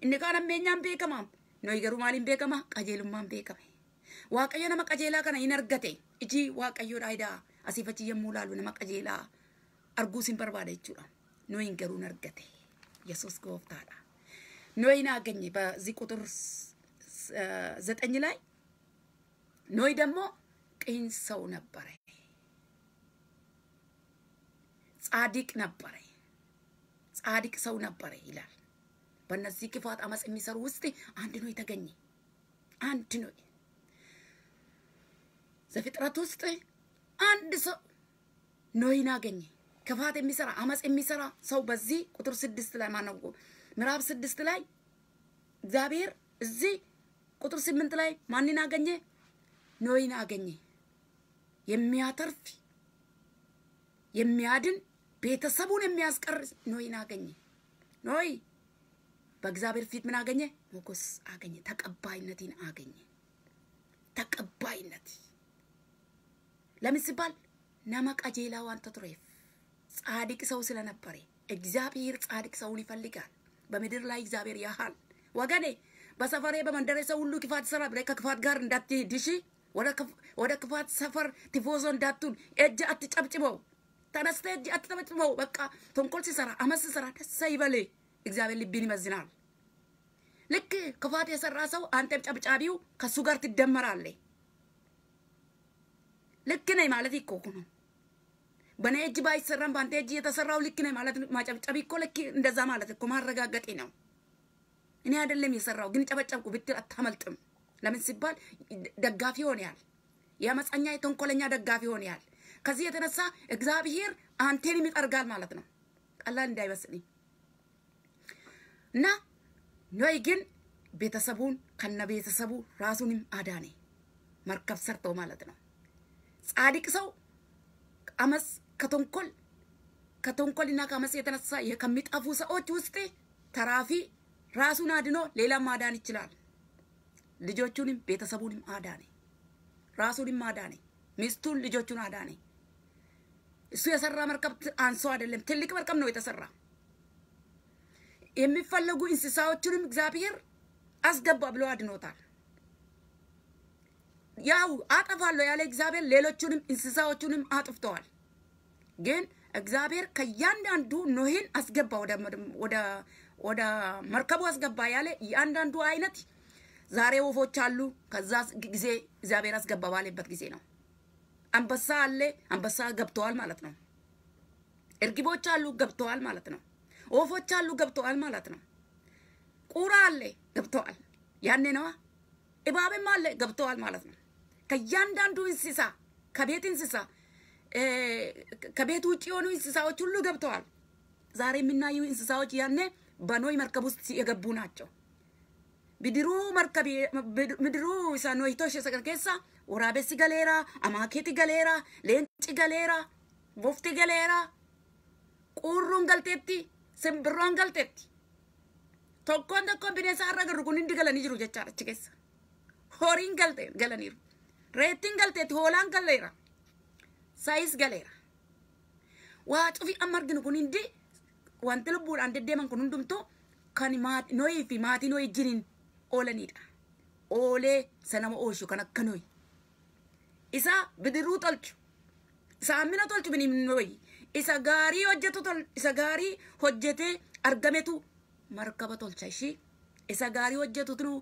Inni kaan ammeenyaan beekama. Noyi garuu maaliin beekama? Qajeelummaan beekame. Waaqayyo nama qajeelaa kana hin argate. Iji waaqayyoo dhaayidaa asiif achi yemmuu laalu nama qajeelaa arguus hin barbaada jechuudha. Noyin garuu hin argate. Yesuus gooftaadha. ኖይን አገኘ በዚህ ቁጥር ዘጠኝ ላይ ኖይ ደግሞ ቅን ሰው ነበረ፣ ጻድቅ ነበረ፣ ጻድቅ ሰው ነበረ ይላል። በእነዚህ ክፋት አመፅ የሚሰሩ ውስጥ አንድ ኖይ ተገኘ። አንድ ኖይ ዘፍጥረት ውስጥ አንድ ሰው ኖይን አገኘ። ክፋት የሚሰራ አመፅ የሚሰራ ሰው በዚህ ቁጥር ስድስት ላይ ማነው ምዕራፍ ስድስት ላይ እግዚአብሔር እዚህ ቁጥር ስምንት ላይ ማንን አገኘ? ኖይን አገኘ። የሚያተርፍ የሚያድን ቤተሰቡን የሚያስቀር ኖይን አገኘ። ኖይ በእግዚአብሔር ፊት ምን አገኘ? ሞገስ አገኘ። ተቀባይነትን አገኘ። ተቀባይነት ለምን ሲባል ነመ ቀጄላ ዋን ጻድቅ ሰው ስለነበረ እግዚአብሔር ጻድቅ ሰውን ይፈልጋል። በምድር ላይ እግዚአብሔር ያህል ወገኔ በሰፈሬ በመንደሬ ሰው ሁሉ ክፋት ይሰራ ብለህ ከክፋት ጋር እንዳትሄድ ወደ ክፋት ሰፈር ቲፎዞ እንዳትሁን። እጅ አትጨብጭበው፣ ተነስተ እጅ አትጨብጭበው። በቃ ተንኮል ሲሰራ አመስ ሲሰራ ደስ ይበል። እግዚአብሔር ልብን ይመዝናል። ልክ ክፋት የሰራ ሰው አንተም ጨብጫቢው ከሱ ጋር ትደመራለህ። ልክ ነኝ ማለት ይኮ ነው። በእኔ እጅ ባይሰራም በአንተ እጅ የተሰራው ልክ ነው ማለት ማጨብጨብ እኮ ልክ እንደዛ ማለት እኮ ማረጋገጤ ነው። እኔ አይደለም የሰራው ግን ጨበጨብኩ ብትል አታመልጥም። ለምን ሲባል ደጋፊ ሆነያል። የአመፀኛ የተንኮለኛ ደጋፊ ሆነያል። ከዚህ የተነሳ እግዚአብሔር አንቴን ይጠርጋል ማለት ነው። ቀላል እንዳይመስልኝ እና ኖይ ግን ቤተሰቡን ከነ ቤተሰቡ ራሱንም አዳኔ መርከብ ሰርተው ማለት ነው። ጻድቅ ሰው አመፅ ከተንኮል ከተንኮልና ከአመፅ የተነሳ ከሚጠፉ ሰዎች ውስጥ ተራፊ ራሱን አድኖ ሌላም ማዳን ይችላል። ልጆቹንም ቤተሰቡንም አዳኔ፣ ራሱንም አዳኔ፣ ሚስቱን ልጆቹን አዳኔ። እሱ የሰራ መርከብ አንሶ አይደለም፣ ትልቅ መርከብ ነው የተሰራ። የሚፈለጉ እንስሳዎችንም እግዚአብሔር አስገባ ብሎ አድኖታል። ያው አጠፋለሁ ያለ እግዚአብሔር ሌሎቹንም እንስሳዎቹንም አጥፍተዋል። ግን እግዚአብሔር ከእያንዳንዱ ኖሄን አስገባ ወደ መርከቡ አስገባ ያለ እያንዳንዱ አይነት ዛሬ ወፎች አሉ። ከዛ ጊዜ እግዚአብሔር አስገባ ባለበት ጊዜ ነው። አንበሳ አለ፣ አንበሳ ገብተዋል ማለት ነው። እርግቦች አሉ፣ ገብተዋል ማለት ነው። ወፎች አሉ፣ ገብተዋል ማለት ነው። ቁራ አለ፣ ገብተዋል። ያኔ ነዋ። እባብም አለ፣ ገብተዋል ማለት ነው። ከእያንዳንዱ እንስሳ ከቤት እንስሳ ከቤት ውጭ የሆኑ እንስሳዎች ሁሉ ገብተዋል። ዛሬ የምናዩ እንስሳዎች ያኔ በኖይ መርከብ ውስጥ የገቡ ናቸው። ብድሩ መርከብ ምድሩ ሳኖይቶሽ ሰቀርኬሳ ወራቤሲ ገሌራ አማኬቲ ገሌራ ሌንጭ ገሌራ ቦፍቲ ገሌራ ቁሩን ገልጤቲ ስምብሮን ገልጤቲ ቶኮን ተኮ ቢኔሳ አረገሩ ጉን እንዲ ገለኒ ጅሩ ጀቻረች ኬሳ ሆሪን ገልጤ ገለኒሩ ሬቲን ገልጤቲ ሆላን ገሌራ Saayis galeera. Waa cufii amma arginu kun hundi wanti lubbuudhaan deddeeman kun hundumtuu kan nooyii fi maatii nooyii jiriin oolanidha. Oolee sanama oolchu kan akka nooyi. Isaa bidiruu tolchu. Isa hammina tolchu biniin nooyi. Isa gaarii hojjetu isa gaarii hojjetee argametu markaba tolcha ishii. Isa gaarii hojjetutu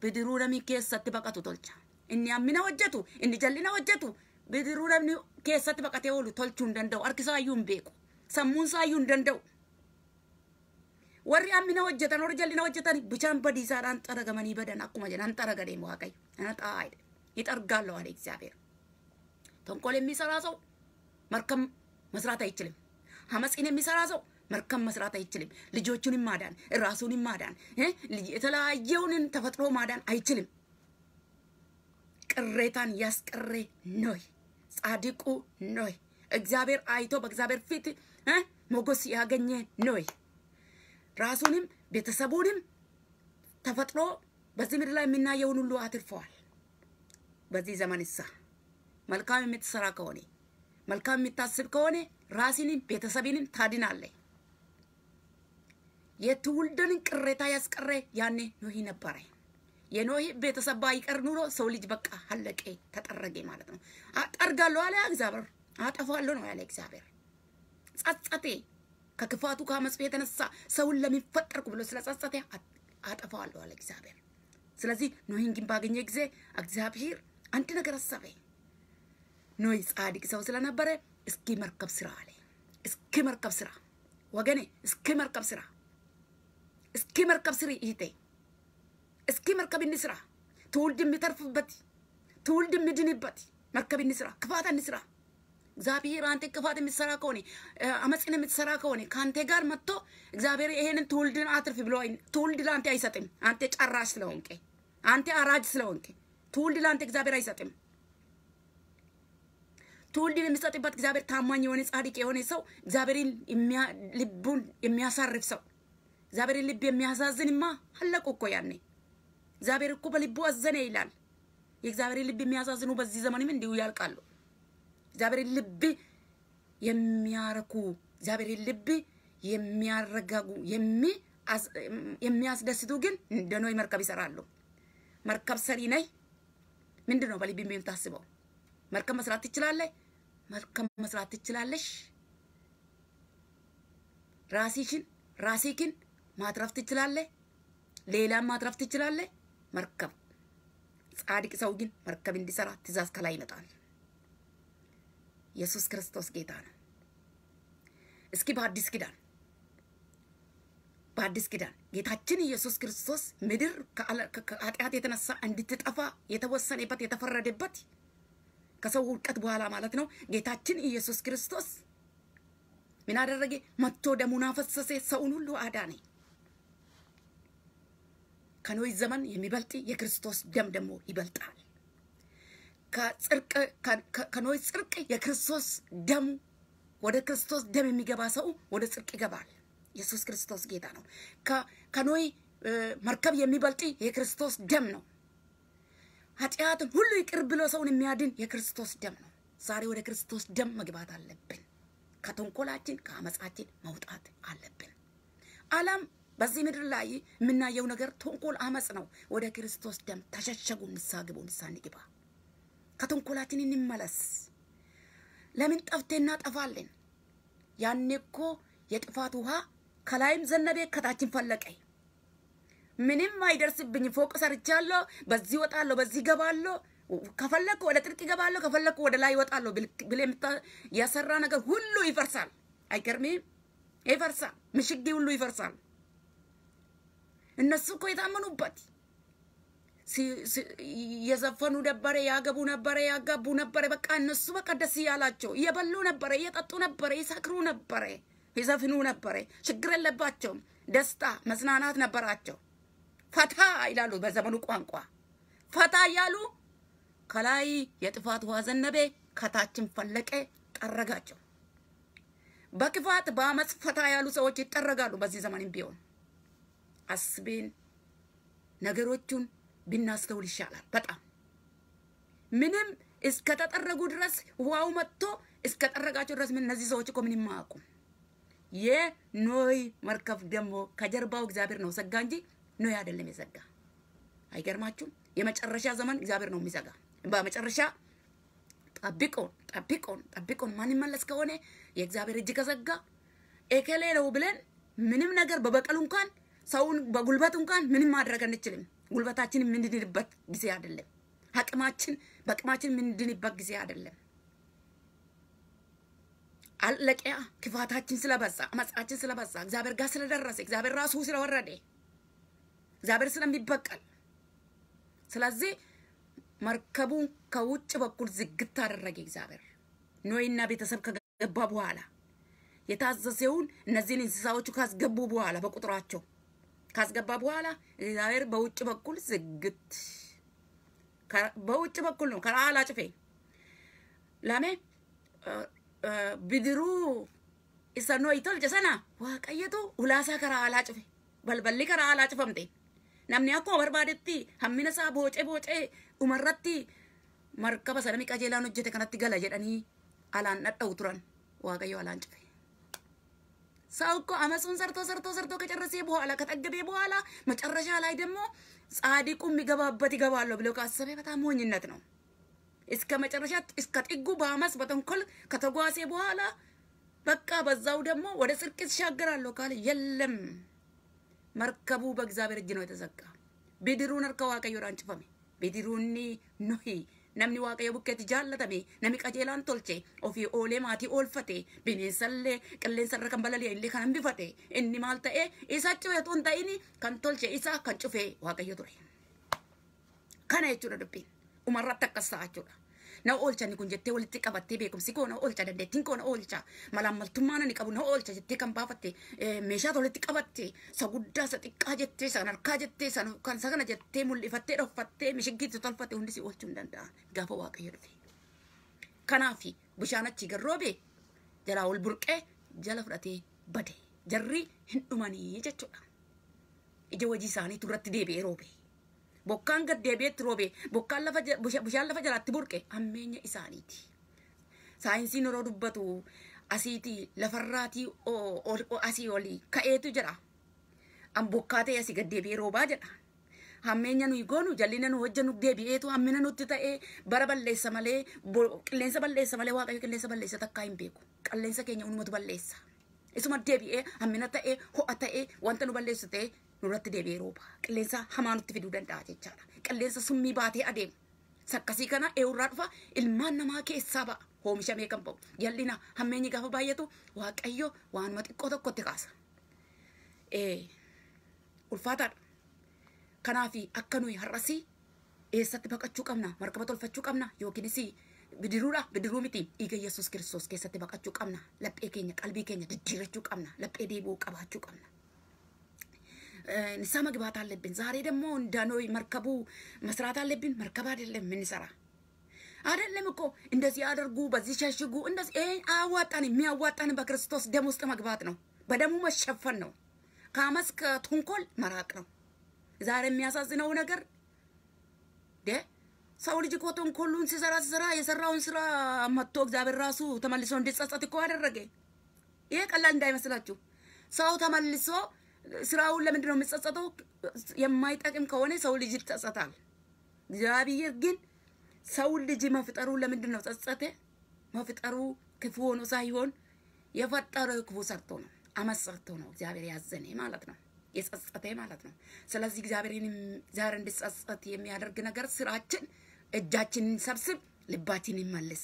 bidiruu namii keessatti baqatu tolcha. Inni hammina hojjetu, inni jallina hojjetu, bidiruu namni keessatti baqatee oolu tolchuu hin danda'u. Harkisaayyuu hin beeku. Sammuunsaayyuu hin danda'u. Warri hammina hojjetan, warri jallina hojjetan bishaan badiisaadhaan xaragamanii badan akkuma jedhan xaragalee waaqayyo. Ana xaa'aadha. Ni xargaalloo haala egzaabeer. Tonkool የሚሰራ ሰው መርከም መስራት አይችልም። አመፅን የሚሰራ ሰው መርከም መስራት አይችልም። ልጆቹንም ማዳን ራሱንም ማዳን የተለያየውን ተፈጥሮ ማዳን አይችልም። ቅሬታን ያስቀሬ ኖይ ጻድቁ ኖይ እግዚአብሔር አይቶ በእግዚአብሔር ፊት ሞገስ ያገኘ ኖይ ራሱንም ቤተሰቡንም ተፈጥሮ በዚህ ምድር ላይ የምናየውን ሁሉ አትርፈዋል። በዚህ ዘመን እሳ መልካም የምትሰራ ከሆነ መልካም የምታስብ ከሆነ ራሲንም ቤተሰብንም ታድናለ። የትውልድን ቅሬታ ያስቀረ ያኔ ኖህ ነበረ። የኖህ ቤተሰብ ባይቀር ኑሮ ሰው ልጅ በቃ አለቀ ተጠረገ ማለት ነው። አጠርጋለሁ አለ እግዚአብሔር፣ አጠፋለሁ ነው ያለ እግዚአብሔር። ጸጸቴ ከክፋቱ ከአመፁ የተነሳ ሰውን ለሚፈጠርኩ ብሎ ስለ ጸጸቴ አጠፋለሁ አለ እግዚአብሔር። ስለዚህ ኖህን ግን ባገኘ ጊዜ እግዚአብሔር አንድ ነገር አሰበ። ኖህ ጻድቅ ሰው ስለነበረ እስኪ መርከብ ስራ አለ። እስኪ መርከብ ስራ ወገኔ፣ እስኪ መርከብ ስራ፣ እስኪ መርከብ ስሪ ይህቴ እስኪ መርከብ እንስራ፣ ትውልድ የሚተርፍበት ትውልድ የሚድንበት መርከብ እንስራ፣ ክፋት እንስራ። እግዚአብሔር አንተ ክፋት የምትሰራ ከሆነ አመፅን የምትሰራ ከሆነ ከአንተ ጋር መጥቶ እግዚአብሔር ይሄንን ትውልድን አትርፍ ብሎ ትውልድ ለአንተ አይሰጥም። አንተ ጨራሽ ስለሆንክ፣ አንተ አራጅ ስለሆንክ ትውልድ ለአንተ እግዚአብሔር አይሰጥም። ትውልድን የሚሰጥበት እግዚአብሔር ታማኝ የሆነ ጻድቅ የሆነ ሰው እግዚአብሔርን ልቡን የሚያሳርፍ ሰው እግዚአብሔርን ልብ የሚያሳዝንማ አለቁ እኮ ያኔ እግዚአብሔር እኮ በልቡ አዘነ ይላል። የእግዚአብሔር ልብ የሚያሳዝኑ በዚህ ዘመንም እንዲሁ ያልቃሉ። እግዚአብሔር ልብ የሚያረኩ እግዚአብሔር ልብ የሚያረጋጉ የሚያስደስቱ ግን እንደ ኖህ መርከብ ይሰራሉ። መርከብ ሰሪ ነይ ምንድን ነው በልብ የምታስበው? መርከብ መስራት ትችላለህ። መርከብ መስራት ትችላለሽ። ራስሽን ራሴክን ማትረፍ ትችላለህ። ሌላም ማትረፍ ትችላለህ። መርከብ ጻድቅ ሰው ግን መርከብ እንዲሰራ ትእዛዝ ከላይ ይመጣል። ኢየሱስ ክርስቶስ ጌታ ነው። እስኪ በአዲስ ኪዳን በአዲስ ኪዳን ጌታችን ኢየሱስ ክርስቶስ ምድር ከኃጢአት የተነሳ እንድትጠፋ የተወሰነበት የተፈረደበት ከሰው ውድቀት በኋላ ማለት ነው። ጌታችን ኢየሱስ ክርስቶስ ምን አደረገ? መጥቶ ደሙን አፈሰሰ፣ ሰውን ሁሉ አዳኔ። ከኖይ ዘመን የሚበልጥ የክርስቶስ ደም ደግሞ ይበልጣል። ከኖይ ጽርቅ የክርስቶስ ደም ወደ ክርስቶስ ደም የሚገባ ሰው ወደ ጽርቅ ይገባል። ኢየሱስ ክርስቶስ ጌታ ነው። ከኖይ መርከብ የሚበልጥ የክርስቶስ ደም ነው። ኃጢአትን ሁሉ ይቅር ብሎ ሰውን የሚያድን የክርስቶስ ደም ነው። ዛሬ ወደ ክርስቶስ ደም መግባት አለብን። ከተንኮላችን ከአመፃችን መውጣት አለብን። ዓለም በዚህ ምድር ላይ የምናየው ነገር ተንኮል፣ አመጽ ነው። ወደ ክርስቶስ ደም ተሸሸጉ፣ ንስሐ ግቡ፣ ንስሐ እንግባ፣ ከተንኮላችን እንመለስ። ለምን ጠፍቴ እናጠፋለን? ያኔ እኮ የጥፋት ውሃ ከላይም ዘነበ ከታችን ፈለቀ። ምንም አይደርስብኝ። ፎቅ ሰርቻለሁ፣ በዚህ ወጣለሁ፣ በዚህ ገባለሁ፣ ከፈለኩ ወደ ጥልቅ ይገባለሁ፣ ከፈለኩ ወደ ላይ ወጣለሁ ብለህ የሰራ ነገር ሁሉ ይፈርሳል። አይገርምም? ይፈርሳል። ምሽጌ ሁሉ ይፈርሳል። እነሱ እኮ የታመኑበት የዘፈኑ ነበረ፣ ያገቡ ነበረ፣ ያጋቡ ነበረ። በቃ እነሱ በቃ ደስ እያላቸው እየበሉ ነበረ፣ እየጠጡ ነበረ፣ ይሰክሩ ነበረ፣ ይዘፍኑ ነበረ። ችግር የለባቸውም። ደስታ መዝናናት ነበራቸው። ፈታ ይላሉ በዘመኑ ቋንቋ ፈታ እያሉ ከላይ የጥፋት ውሃ ዘነበ፣ ከታችን ፈለቀ፣ ጠረጋቸው። በክፋት በአመፅ ፈታ ያሉ ሰዎች ይጠረጋሉ በዚህ ዘመንም ቢሆን አስቤን ነገሮቹን ብናስተውል ይሻላል። በጣም ምንም እስከተጠረጉ ድረስ ውሃው መጥቶ እስከጠረጋቸው ድረስ እነዚህ ሰዎች እኮ ምንም አያውቁም። የኖይ መርከብ ደግሞ ከጀርባው እግዚአብሔር ነው ዘጋ እንጂ ኖይ አይደለም የዘጋ። አይገርማችሁም? የመጨረሻ ዘመን እግዚአብሔር ነው የሚዘጋ። በመጨረሻ ጠብቆን ጠብቆን ጠብቆን ማንመለስ ከሆነ የእግዚአብሔር እጅ ከዘጋ ኤከሌ ነው ብለን ምንም ነገር በበቀሉ እንኳን ሰውን በጉልበት እንኳን ምንም ማድረግ አንችልም። ጉልበታችን የምንድንበት ጊዜ አይደለም። አቅማችን በአቅማችን የምንድንበት ጊዜ አይደለም። አለቂያ ክፋታችን ስለበዛ አመፃችን ስለበዛ እግዚአብሔር ጋር ስለደረሰ እግዚአብሔር ራሱ ስለወረደ እግዚአብሔር ስለሚበቀል ስለዚህ መርከቡን ከውጭ በኩል ዝግት አደረገ እግዚአብሔር ኖይና ቤተሰብ ከገባ በኋላ የታዘዘውን እነዚህን እንስሳዎቹ ካስገቡ በኋላ በቁጥራቸው ካስገባ በኋላ እግዚአብሔር በውጭ በኩል ዝግት በውጭ በኩል ነው ከላላ ጭፌ ለሜ ብድሩ ኢሰኖ ይቶል ጀሰና ዋቀየቱ ሁላሳ ከላላ ጭፌ በልበሊ ከላላ ጭፈምጤ ነምን ያኮ በርባደቲ ሀሚነሳ ቦጬ ቦጬ ኡመረቲ መርከበ ሰለሚ ቀጀላን ከነቲ ገለ ጀደኒ አላን ነጠው ቱረን ዋቀየ አላን ሰው እኮ አመፁን ሰርቶ ሰርቶ ሰርቶ ከጨረሰ በኋላ ከጠገበ በኋላ መጨረሻ ላይ ደግሞ ጻድቁ የሚገባበት ይገባለሁ ብሎ ካሰበ በጣም ሞኝነት ነው። እስከ መጨረሻ እስከ ጥጉ በአመፅ በተንኮል ከተጓሴ በኋላ በቃ በዛው ደግሞ ወደ ጽድቅ ይሻገራለሁ ካለ የለም፣ መርከቡ በእግዚአብሔር እጅ ነው የተዘጋ። ቢድሩን እርከዋ ዋቀዮ ራንጭፈሜ ቢድሩኒ ኖሂ namni waaqayyo bukkeetti jaallatame nami qajeelaan tolche ofii oolee maatii oolfate bineensallee qilleensarra kan balali'e illee kan hambifate inni maal ta'e isa cufe otoo hin ta'in kan tolche isa kan cufe waaqayyo ture kana jechuudha dubbiin umarratti akkas ta'a jechuudha. na oolchani kun jettee walitti qabattee beekumsi koo na oolcha dandeettiin koo na oolcha malaammaltummaa nani qabu na oolcha jettee kan baafatte meeshaata walitti qabatte isa guddaa isa xiqqaa jettee isa harkaa jettee isa kan isa kana jettee mul'ifattee dhoffattee mishiggiitti tolfatte hundi si oolchuu hin danda'an gaafa waaqayyo dhufe. Kanaaf bishaan achi garroobee jalaa ol burqee jala fudhatee bade jarri hin dhumanii jechuudha. Ija wajii isaanii turratti deebi'ee roobee. bokkaan gad deebi'etti roobee bokkaan lafa bishaan lafa jalaatti burqe ammeenya isaaniiti. Saayinsiin yeroo dubbatu asiiti lafarraatii asii olii ka'eetu jedha. An bokkaa ta'e asii gad deebi'ee roobaa jedha. Hammeenya nuyi goonu jallina nu hojjennu deebi'eetu hammina nutti ta'ee bara balleessa malee qilleensa balleessa malee waaqayyo qilleensa balleessa takkaa hin beeku. Qilleensa keenya unumatu balleessa. Isuma deebi'ee hammina ta'ee ho'a ta'ee wanta nu balleessu ta'ee nurratti deebi'ee rooba. Qilleensa hamaa nutti fiduu danda'a jechaadha. Qilleensa summii baatee adeema. Sakkasii kana eewurraa dhufa ilmaan namaa keessaa ba'a. hoomishamee kan ba'u. jallina hammeenyi gaafa baay'atu waaqayyo waanuma xiqqoo tokkotti kaasa. Ee ulfaataadha. Kanaaf akka nuyi har'asii eessatti baqachuu qabna markaba tolfachuu qabna yookiinis bidiruudha bidiruu miti dhiiga Yesuus Kiristoos keessatti baqachuu qabna laphee keenya qalbii keenya jijjiirachuu qabna laphee deebi'uu qabaachuu qabna. ንሳ መግባት አለብን። ዛሬ ደግሞ እንደ ኖይ መርከቡ መስራት አለብን። መርከብ አይደለም ምንሰራ አይደለም እኮ እንደዚህ አደርጉ በዚህ ሸሽጉ፣ እንደዚህ ይሄ የሚያዋጣን በክርስቶስ ደም ውስጥ መግባት ነው፣ በደሙ መሸፈን ነው፣ ከአመፅ ከተንኮል መራቅ ነው። ዛሬ የሚያሳዝነው ነገር ደ ሰው ልጅ እኮ ተንኮሉን ሲሰራ ሲሰራ የሰራውን ስራ መጥቶ እግዚአብሔር ራሱ ተመልሶ እንዲጸጸት እኮ አደረገ። ይሄ ቀላል እንዳይመስላችሁ ሰው ተመልሶ ስራውን ለምንድን ነው የምጸጸተው? የማይጠቅም ከሆነ ሰው ልጅ ይጸጸታል። እግዚአብሔር ግን ሰውን ልጅ መፍጠሩ ለምንድን ነው ጸጸተ? መፍጠሩ ክፉ ሆኖ ሳይሆን የፈጠረው ክፉ ሰርቶ ነው፣ አመት ሰርቶ ነው እግዚአብሔር ያዘነ ማለት ነው፣ የጸጸተ ማለት ነው። ስለዚህ እግዚአብሔርን ዛሬ እንድጸጸት የሚያደርግ ነገር ስራችን፣ እጃችንን ሰብስብ፣ ልባችንን መልስ።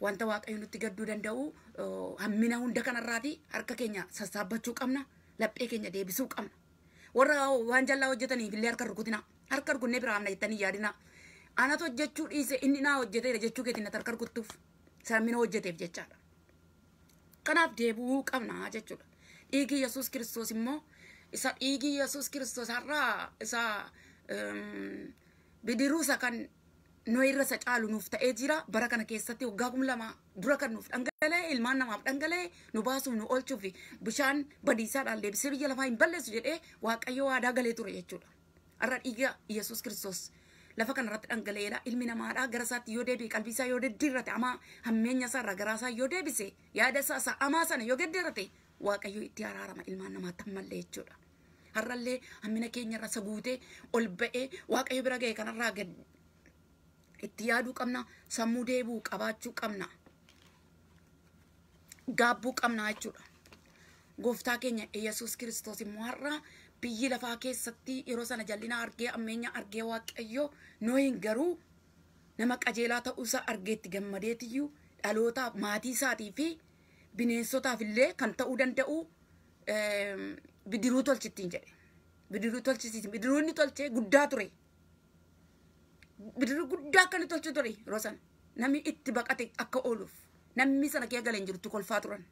wanta waaqayyo nutti gadduu danda'u hammina hunda kanarraati harka keenya sassaabbachuu qabna laphee keenya deebisuu qabna warra waan jallaa hojjetaniif illee harka rukutina harka rukunnee biraa amna jettanii yaadina anatu hojjechuu dhiise inni naa hojjeteera jechuu keetiin natti harka rukuttuuf sammina hojjeteef jechaadha kanaaf deebi'uu qabna jechuudha dhiigii yesuus kiristoos immoo isa dhiigii yesuus kiristoos har'aa isa bidiruusa kan no irra sacaalu nuuf ta'ee jira bara kana keessatti waggaa kum lama dura kan nuuf dhangala'e ilmaan namaaf dhangala'e nu baasuuf nu oolchuu fi bishaan badiisaadhaan deebisee biyya lafaa hin balleessu jedhee waaqayyo waadaa galee ture jechuudha. Har'a dhiiga Yesuus Kiristoos lafa kanarratti dhangala'eedha ilmi namaadha gara isaatti yoo deebi'e qalbii isaa yoo deddiirrate amaa hammeenya isaa irraa garaa isaa yoo deebise yaada isaa isaa amaa sana yoo geddiirrate waaqayyo itti araarama ilmaan namaatti ammallee jechuudha. Har'allee hammina keenyarra saguutee ol ba'ee waaqayyo bira ga'e kanarraa itti yaaduu qabna. Sammuu deebi'u qabaachuu qabna. Gaabbuu qabna jechuudha. Gooftaa keenya Yesuus Kiristoos immoo har'a biyyi lafaa keessatti yeroo sana jallinaa argee ammeenya argee waaqayyoo nooyin garuu nama qajeelaa ta'uusaa argeetti gammadeetiyyuu dhalootaaf maatii isaatii fi bineensotaafillee kan ta'uu danda'u bidiruu tolchittiin jedhe. Bidiruu tolchee guddaa ture. bidiruu guddaa akkana tolchu ture yeroo sana namni itti baqate akka ooluuf namni sana kee galeen jirtu kolfaa turan.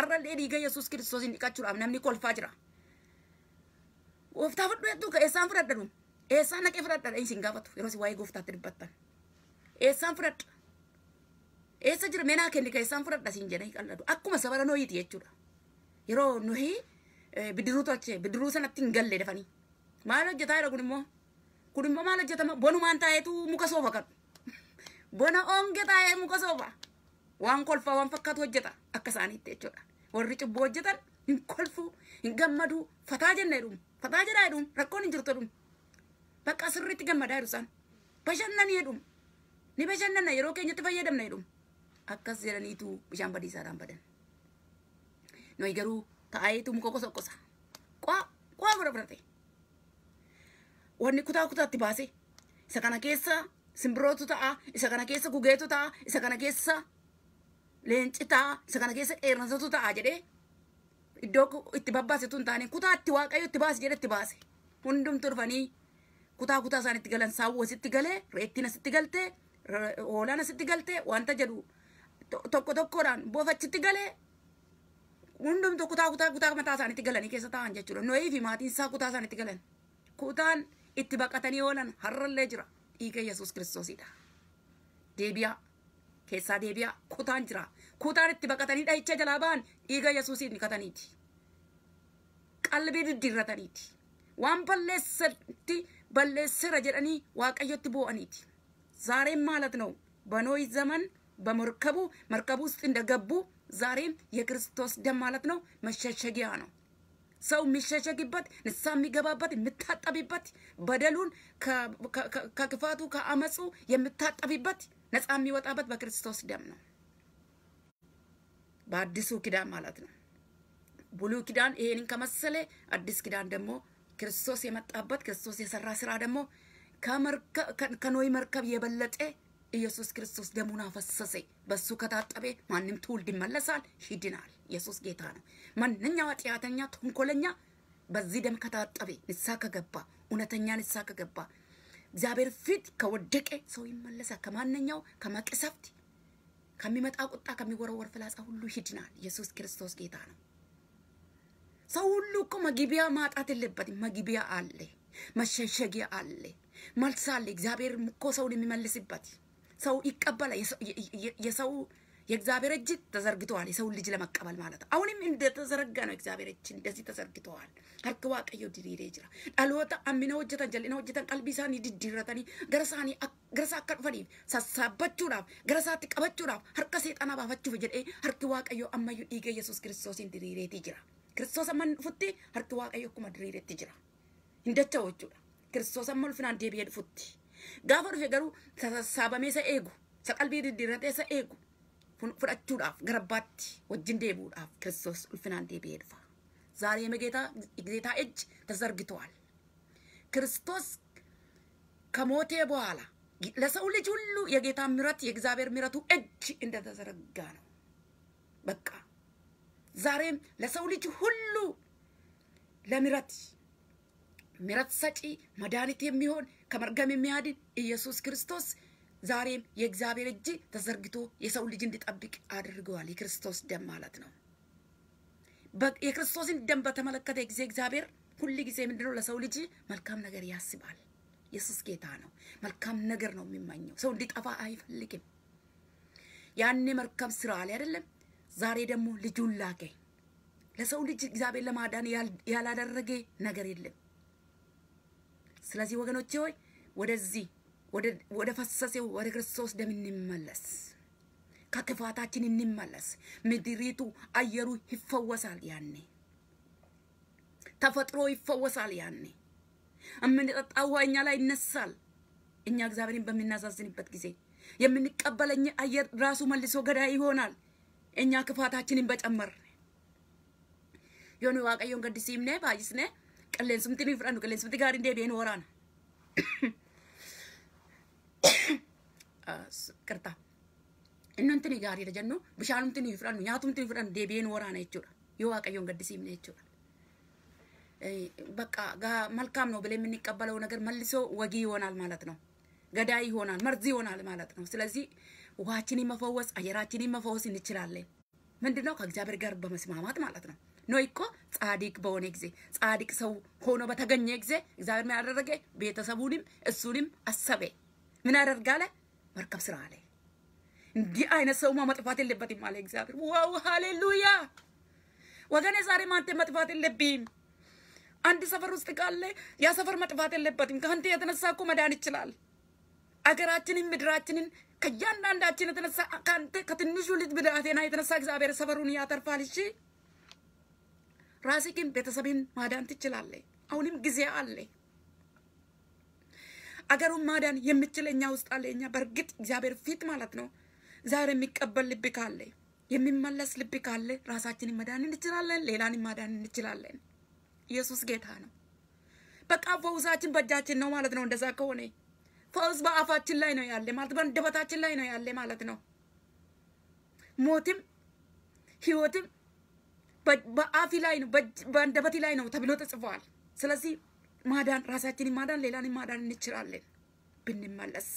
Arrallee dhiiga Yesuus Kiristoosiin dhiqachuudhaaf namni kolfaa jira. Gooftaa fudhu hedduu ka eessaan fudhadhadhu eessaan naqee fudhadhadha isin gaafatu yeroo si waa'ee gooftaatti dubbattan. Eessaan fudhadha. Eessa jira meenaa kenni ka eessaan fudhadha siin jedhanii qal'adu akkuma sabara nooyiiti jechuudha. Yeroo nuyi bidiruu tolchee bidiruu sanatti hin galle dafanii maal hojjetaa jira kun immoo. kun immoo maal hojjetama bonumaan taa'eetu muka soofa qabu. Bona onge taa'ee muka soofa. Waan kolfaa waan fakkaatu hojjeta akka isaaniitti jechuudha. Warri cubbuu hojjetan hin kolfuu hin gammaduu fataa jenna jedhuun fataa jedhaa jedhuun rakkoon hin jirtu jedhuun bakka asirriitti gammadaa jedhu isaan bashannanii jedhuun ni bashannanna yeroo keenyatti fayyadamna jedhuun akkas jedhaniitu bishaan badiisaadhaan badan. Noi garuu taa'eetu muka qosoqosa. Qaa qaa fudhatee. wanni kutaa kutaatti baase isa kana keessa simbirootu ta'a, isa kana keessa gugeetu ta'a, isa kana keessa leenci ta'a, isa kana keessa dheernansatu ta'a jedhee iddoo itti babbaasetu hin taane kutaatti waaqayyo itti baase jedhe itti baase hundumtu dhufanii kutaa kutaa isaan itti galan saawwu asitti galee reettiin asitti galtee hoolaan asitti galtee wanta jedhu tokko tokkodhaan bofachitti galee hundumtu kutaa kutaa kutaa mataa isaaniitti galanii keessa taa'an jechuudha. Nooyii fi maatiin isaa kutaa isaaniitti galan kutaan itti baqatanii oolan har'allee jira dhiiga Yesuus Kiristoosidha. Deebiyaa keessaa deebiyaa kutaan jira kutaan itti baqatanii dhahicha jalaa ba'an dhiiga Yesuusiin nikataniiti. Qalbii diddiirrataniiti. Waan balleessatti balleessira jedhanii waaqayyotti boo'aniiti. ዛሬም ማለት ነው በኖይ ዘመን በመርከቡ መርከቡ ውስጥ እንደገቡ ዛሬም የክርስቶስ ደም ማለት ነው መሸሸጊያ ነው። ሰው የሚሸሸግበት ንሳ የሚገባበት የምታጠብበት በደሉን ከክፋቱ ከአመፁ የምታጠብበት ነፃ የሚወጣበት በክርስቶስ ደም ነው። በአዲሱ ኪዳን ማለት ነው። ብሉይ ኪዳን ይሄንን ከመሰለ አዲስ ኪዳን ደግሞ ክርስቶስ የመጣበት ክርስቶስ የሰራ ስራ ደግሞ ከኖይ መርከብ የበለጠ ኢየሱስ ክርስቶስ ደሙን አፈሰሰ። በሱ ከታጠበ ማንም ትውልድ ይመለሳል፣ ይድናል። ኢየሱስ ጌታ ነው። ማንኛው ኃጢአተኛ፣ ተንኮለኛ በዚህ ደም ከታጠበ ንሳ ከገባ እውነተኛ ንሳ ከገባ እግዚአብሔር ፊት ከወደቀ ሰው ይመለሳል። ከማንኛው ከመቅሰፍት ከሚመጣ ቁጣ ከሚወረወር ፍላጻ ሁሉ ይድናል። ኢየሱስ ክርስቶስ ጌታ ነው። ሰው ሁሉ እኮ መግቢያ ማጣት የለበትም። መግቢያ አለ፣ መሸሸጊያ አለ፣ መልስ አለ። እግዚአብሔር እኮ ሰውን የሚመልስበት ሰው ይቀበላል። የሰው የእግዚአብሔር እጅ ተዘርግተዋል፣ የሰው ልጅ ለመቀበል ማለት አሁንም እንደተዘረጋ ነው። እግዚአብሔር እጅ እንደዚህ ተዘርግተዋል። ሀርክ ቀዮ ዲዲዴ ጅራ ዳልወጣ አሚነ ሆጀተን ጀሊና ሆጀተን ቀልቢሳኒ ድድረተኒ ገረሳኒ ገረሳ ከርፈኒ ሰሳበቹudhaaf ገረሳት ቀበቹudhaaf ሀርከ ሴጣና ባፈቹፍ ጀዴ ሀርክ ቀዮ አማዩ ኢገ ኢየሱስ ክርስቶስን ድሪሬቲ ጅራ ክርስቶስ አመን ፉቲ ሀርክ ዋቀዮ ኩማ ድሪሬቲ ጅራ እንደቸው ክርስቶስ አመን ፉናን ዴቢኤ ፉቲ Gaafa dhufe garuu sassaabamee isa eegu, isa qalbii diddiirratee isa eegu fudhachuudhaaf gara abbaatti wajjin deebi'uudhaaf Kiristoos ulfinaan deebi'ee dhufa. Zaaree megeetaa ጌታ እጅ ተዘርግተዋል። ክርስቶስ ከሞቴ በኋላ ለሰው ልጅ ሁሉ የጌታ ምረት የእግዚአብሔር ምረቱ እጅ እንደተዘረጋ ነው። በቃ ዛሬም uli ልጅ la ለምረት ምረት ሰጪ መድኃኒት የሚሆን ከመርገም የሚያድን ኢየሱስ ክርስቶስ ዛሬም የእግዚአብሔር እጅ ተዘርግቶ የሰው ልጅ እንዲጠብቅ አድርገዋል። የክርስቶስ ደም ማለት ነው። የክርስቶስን ደም በተመለከተ ጊዜ እግዚአብሔር ሁል ጊዜ ምንድነው ለሰው ልጅ መልካም ነገር ያስባል። ኢየሱስ ጌታ ነው። መልካም ነገር ነው የሚመኘው። ሰው እንዲጠፋ አይፈልግም። ያኔ መልካም ስራ ላይ አይደለም። ዛሬ ደግሞ ልጁን ላከ። ለሰው ልጅ እግዚአብሔር ለማዳን ያላደረገ ነገር የለም። ስለዚህ ወገኖቼ ሆይ ወደዚህ ወደ ፈሰሰው ወደ ክርስቶስ ደም እንመለስ። ከክፋታችን እንመለስ። ምድሪቱ አየሩ ይፈወሳል ያኔ፣ ተፈጥሮ ይፈወሳል ያኔ። የምንጠጣው ውሃ እኛ ላይ ይነሳል። እኛ እግዚአብሔርን በምናሳዝንበት ጊዜ የምንቀበለኝ አየር ራሱ መልሶ ገዳይ ይሆናል። እኛ ክፋታችንን በጨመር የሆነ ዋቀዮን ገድሲምነ ባይስነ qilleensumtiin hin fudhannu qilleensumti gaariin deebi'een waraana. Qirtaa. Innumti ni gaariidha jennu bishaanumti ni fudhannu nyaatumti ni fudhannu deebi'een waraana jechuudha. Yoo waaqayyoon gaddisiifne jechuudha. በቃ መልካም ነው ብለን የምንቀበለው ነገር መልሶ ወጊ ይሆናል ማለት ነው። ገዳይ ይሆናል፣ መርዝ ይሆናል ማለት ነው። ስለዚህ ውሃችንን መፈወስ፣ አየራችንን መፈወስ እንችላለን። ምንድነው? ከእግዚአብሔር ጋር በመስማማት ማለት ነው። ነው እኮ ጻድቅ በሆነ ጊዜ ጻድቅ ሰው ሆኖ በተገኘ ጊዜ እግዚአብሔር ምን አደረገ? ቤተሰቡንም እሱንም አሰበ። ምን አደርጋለ መርከብ ስራ አለ። እንዲህ አይነት ሰው መጥፋት የለበትም አለ እግዚአብሔር። ዋው ሃሌሉያ! ወገኔ ዛሬ ማንተ መጥፋት የለብም። አንድ ሰፈር ውስጥ ካለ ያ ሰፈር መጥፋት የለበትም። ከአንተ የተነሳ እኮ መዳን ይችላል። አገራችንን ምድራችንን ከእያንዳንዳችን የተነሳ ከአንተ ከትንሹ ልጅ ብዳቴና የተነሳ እግዚአብሔር ሰፈሩን ያተርፋል። እሺ ራሴ ግን ቤተሰብን ማዳን ትችላለ አሁንም ጊዜ አለ። አገሩን ማዳን የምችል እኛ ውስጥ አለ። እኛ በእርግጥ እግዚአብሔር ፊት ማለት ነው። ዛሬ የሚቀበል ልብ ካለ የሚመለስ ልብ ካለ ራሳችንን መዳን እንችላለን፣ ሌላን ማዳን እንችላለን። ኢየሱስ ጌታ ነው። በቃ ፈውሳችን በእጃችን ነው ማለት ነው። እንደዛ ከሆነ ፈውስ በአፋችን ላይ ነው ያለ ማለት በአንደበታችን ላይ ነው ያለ ማለት ነው። ሞትም ህይወትም በአፊ ላይ ነው በአንደበቴ ላይ ነው ተብሎ ተጽፏል። ስለዚህ ማዳን ራሳችን ማዳን ሌላን ማዳን እንችላለን ብንመለስ።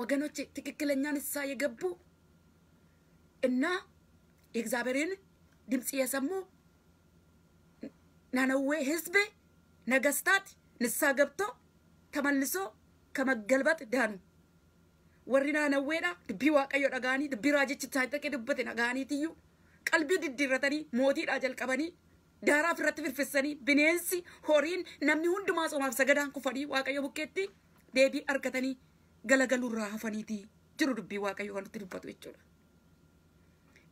ወገኖቼ ትክክለኛ ንስሐ የገቡ እና የእግዚአብሔርን ድምፅ የሰሙ ናነዌ ህዝብ ነገስታት ንስሐ ገብቶ ተመልሶ ከመገልበጥ ዳኑ። warri naanawweedha dubbii waaqayyoo dhaga'anii dubbii raajichi taayitaqee dubbate dhaga'aniitiyyuu qalbii diddiirratanii mootiidhaa jalqabanii daaraaf irratti firfissanii bineensi horiin namni hundumaa tsomaaf sagadaan kufanii waaqayyo bukkeetti deebii argatanii galagaluurraa hafaniitii jiru dubbii waaqayyoo kan nutti dubbatu jechuudha.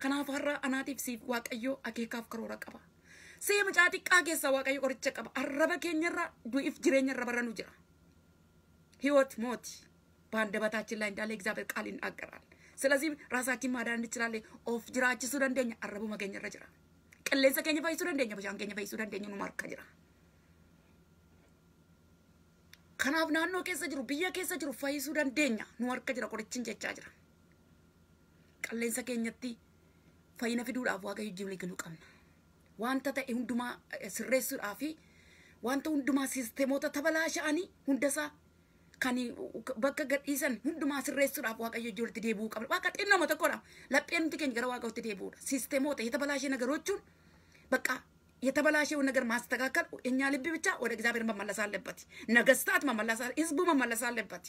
Kanaaf har'a anaatiif siif waaqayyoo akeekaaf karoora qaba. Seema caaxiqqaa keessaa waaqayyo qoricha qaba. Arraba keenyarra du'iif jireenyarra bara jira. Hiyooti በአንደበታችን ላይ እንዳለ እግዚአብሔር ቃል ይናገራል። ስለዚህ ራሳችን ማዳን እንችላለን። ኦፍ ጅራች ሱ ደንደኛ አረቡ መገኘ ረጅራ ቅሌንሰ ገኝ በይሱ ደንደኛ በሻን ገኝ በይሱ ደንደኛ ኑማር ከጅራ ከናብ ናኖ ኬሰ ጅሩ ብየ ኬሰ ጅሩ ፈይሱ ደንደኛ ኑማር ከጅራ ቆደችን ጀቻ ጅራ ቅሌንሰ ገኘቲ ፈይነ ፊዱድ አፍ ዋገዩ ጅብሊ ግሉ ቀምና ዋንተ ተኤ ሁንዱማ ስሬሱ አፊ ዋንተ ሁንዱማ ሲስቴሞተ ተበላሸ አኒ ሁንደሳ kan bakka gadhiisan hundumaa sirreessuudhaaf waaqayyo ijoolti deebi'uu qabna. Waaqa xinnoo tokkodha. Lapheen hundi keenya gara waaqootti deebi'uudha. Siisteemoota የተበላሸ ነገሮችን በቃ የተበላሸውን ነገር ማስተካከል እኛ ልብ ብቻ ወደ እግዚአብሔር መመለስ አለበት። ነገስታት መመለስ ህዝቡ መመለስ አለበት።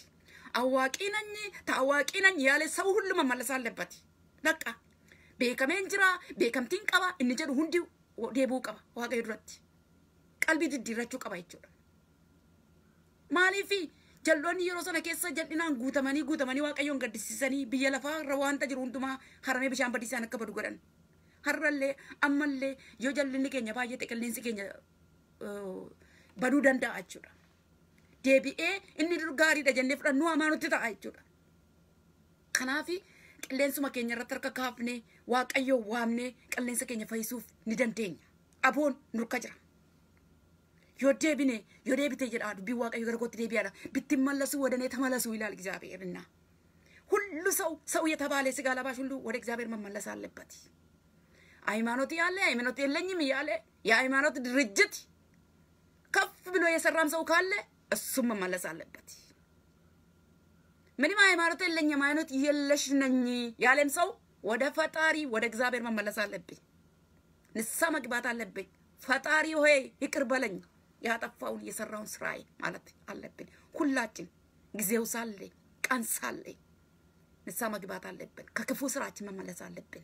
አዋቂ ነኝ ታዋቂ ነኝ ያለ ሰው ሁሉ መመለስ አለበት። በቃ ቤከሜን ጅራ ቤከምቲን ቀባ እንጀዱ ሁንዲ ዴቡ ቀባ ዋጋ ዱረት ቀልቢ ድዲረቹ ቀባ ይችላል ማሊፊ jalloonni yeroo sana keessa jal'inaan guutamanii guutamanii waaqayyoon gaddisiisanii biyya lafaa irra waanta jiru hundumaa haramee bishaan badiisaan akka badu godhan. Har'allee ammallee yoo jallinni keenya baay'ate qilleensi keenya baduu danda'a jechuudha. Deebi'ee inni dur gaariidha jennee fudhannuu hamaa nutti ta'a jechuudha. Kanaaf qilleensuma keenya irratti harka kaafnee wamne waamnee qilleensa keenya fayyisuuf ni dandeenya. Aboon nurka jira. ዮዴብኔ ዮዴብቴ ጀዳዱ ቢዋቀዩ ገርጎት ዴቢያላ ብትመለሱ ወደ እኔ ተመለሱ ይላል እግዚአብሔርና ሁሉ ሰው ሰው የተባለ ስጋ ለባሽ ሁሉ ወደ እግዚአብሔር መመለስ አለበት። ሃይማኖት ያለ ሃይማኖት የለኝም እያለ የሃይማኖት ድርጅት ከፍ ብሎ የሰራም ሰው ካለ እሱም መመለስ አለበት። ምንም ሃይማኖት የለኝም ሃይማኖት የለሽ ነኝ ያለም ሰው ወደ ፈጣሪ ወደ እግዚአብሔር መመለስ አለብኝ። ንሳ መግባት አለብኝ። ፈጣሪ ሆይ ይቅር በለኝ ያጠፋውን የሰራውን ስራዬ ማለት አለብን። ሁላችን ጊዜው ሳለ ቀን ሳለ ንሳ መግባት አለብን። ከክፉ ስራችን መመለስ አለብን።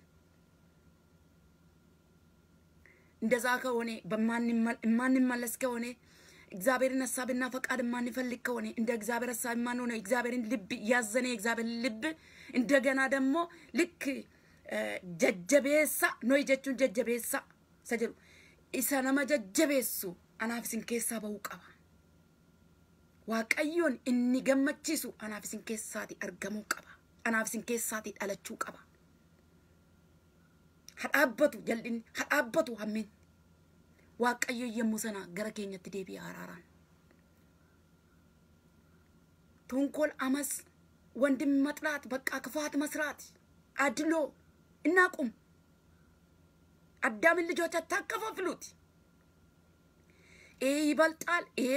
እንደዛ ከሆነ የማንመለስ ከሆነ እግዚአብሔርን ሀሳብና ፈቃድ የማንፈልግ ከሆነ እንደ እግዚአብሔር ሀሳብ የማንሆነ እግዚአብሔርን ልብ ያዘነ የእግዚአብሔር ልብ እንደገና ደግሞ ልክ ጀጀቤሳ ኖይ ጀቹን ጀጀቤሳ ሰጀሩ ኢሰነመ ጀጀቤሱ anaaf isin keessaa bahuu qaba. Waaqayyoon inni gammachiisu anaaf isin keessaatii argamuu qaba. Anaaf isin keessaatii dhalachuu qaba. dhaabbatu jal'inni, dhaabbatu hammeenyi. Waaqayyoon yommuu sana gara keenyatti deebi'ee haraaraan. Tonkool amas wandi maxlaat bakka kafaati masraati. Adiloo innaa qum. Addaamilli joochaatti akka fafiluuti. ይሄ ይበልጣል፣ ይሄ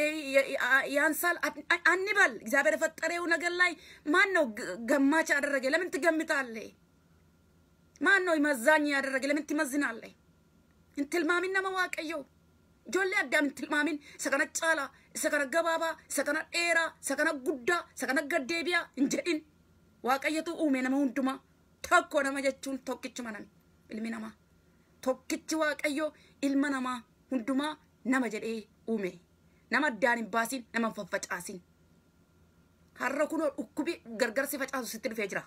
ያንሳል አንበል። እግዚአብሔር የፈጠረው ነገር ላይ ማን ነው ገማች ያደረገ? ለምን ትገምታለህ? ማን ነው መዛኝ ያደረገ? ለምን ትመዝናለህ? እንትልማሚና መዋቀየው ጆሌ አዳም እንትልማሚን ሰከነ ጫላ ሰከነ ገባባ ሰከነ ኤራ ሰከነ ጉዳ ሰከነ ገደቢያ እንጀዲን ዋቀየቱ ኡሜ nama hundumaa tokko nama jechuun ቶክች nami ilmi namaa tokkichi waaqayyo ilma namaa hundumaa nama jedhee uume nama addaan hin baasin nama faffacaasin harra kunoo dhukkubi gargar si facaasu sitti dhufee jira.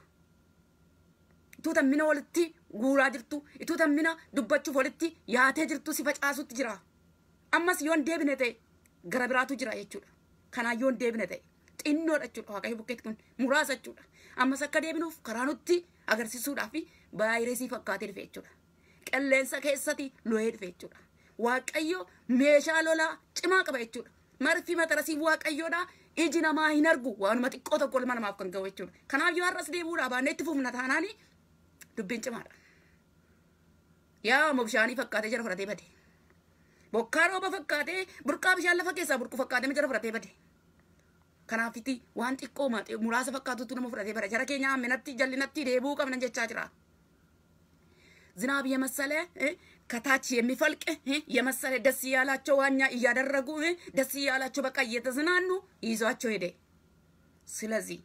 Ituu tammina walitti guuraa jirtu ituu tammina dubbachuuf walitti yaatee jirtu si facaasutti jira. Ammas yoon deebine ta'e gara biraatu jira jechuudha. Kanaan yoon deebine ta'e xinnoodha jechuudha waaqayyo bukkeetti kun muraasa jechuudha. Ammas akka deebinuuf karaa nutti agarsiisuudhaaf baay'ee sii fakkaatee dhufe jechuudha. Qilleensa keessatti looyee dhufe jechuudha. waaqayyo meeshaa lolaa cimaa qaba jechuudha. Marfii mata rasii waaqayyoodha. Iji namaa hin argu waanuma xiqqoo tokko lama namaaf kan ga'u jechuudha. Kanaaf yoo har'as deemuudha baannee itti fuufna taanaani dubbiin cimaadha. Yaa bishaanii fakkaatee jara fudhatee bade. Bokkaa rooba fakkaatee burqaa bishaan lafa keessaa burqu fakkaatee jara fudhatee bade. Kanaaf itti waan xiqqoo muraasa fakkaatutu nama fudhatee bade. Jara keenya hamminatti jallinatti deebi'uu qabna jechaa jira. ዝናብ masalee ከታች የሚፈልቅ የመሰለ ደስ እያላቸው ዋኛ እያደረጉ ደስ እያላቸው በቃ እየተዝናኑ ይዟቸው ሄደ። ስለዚህ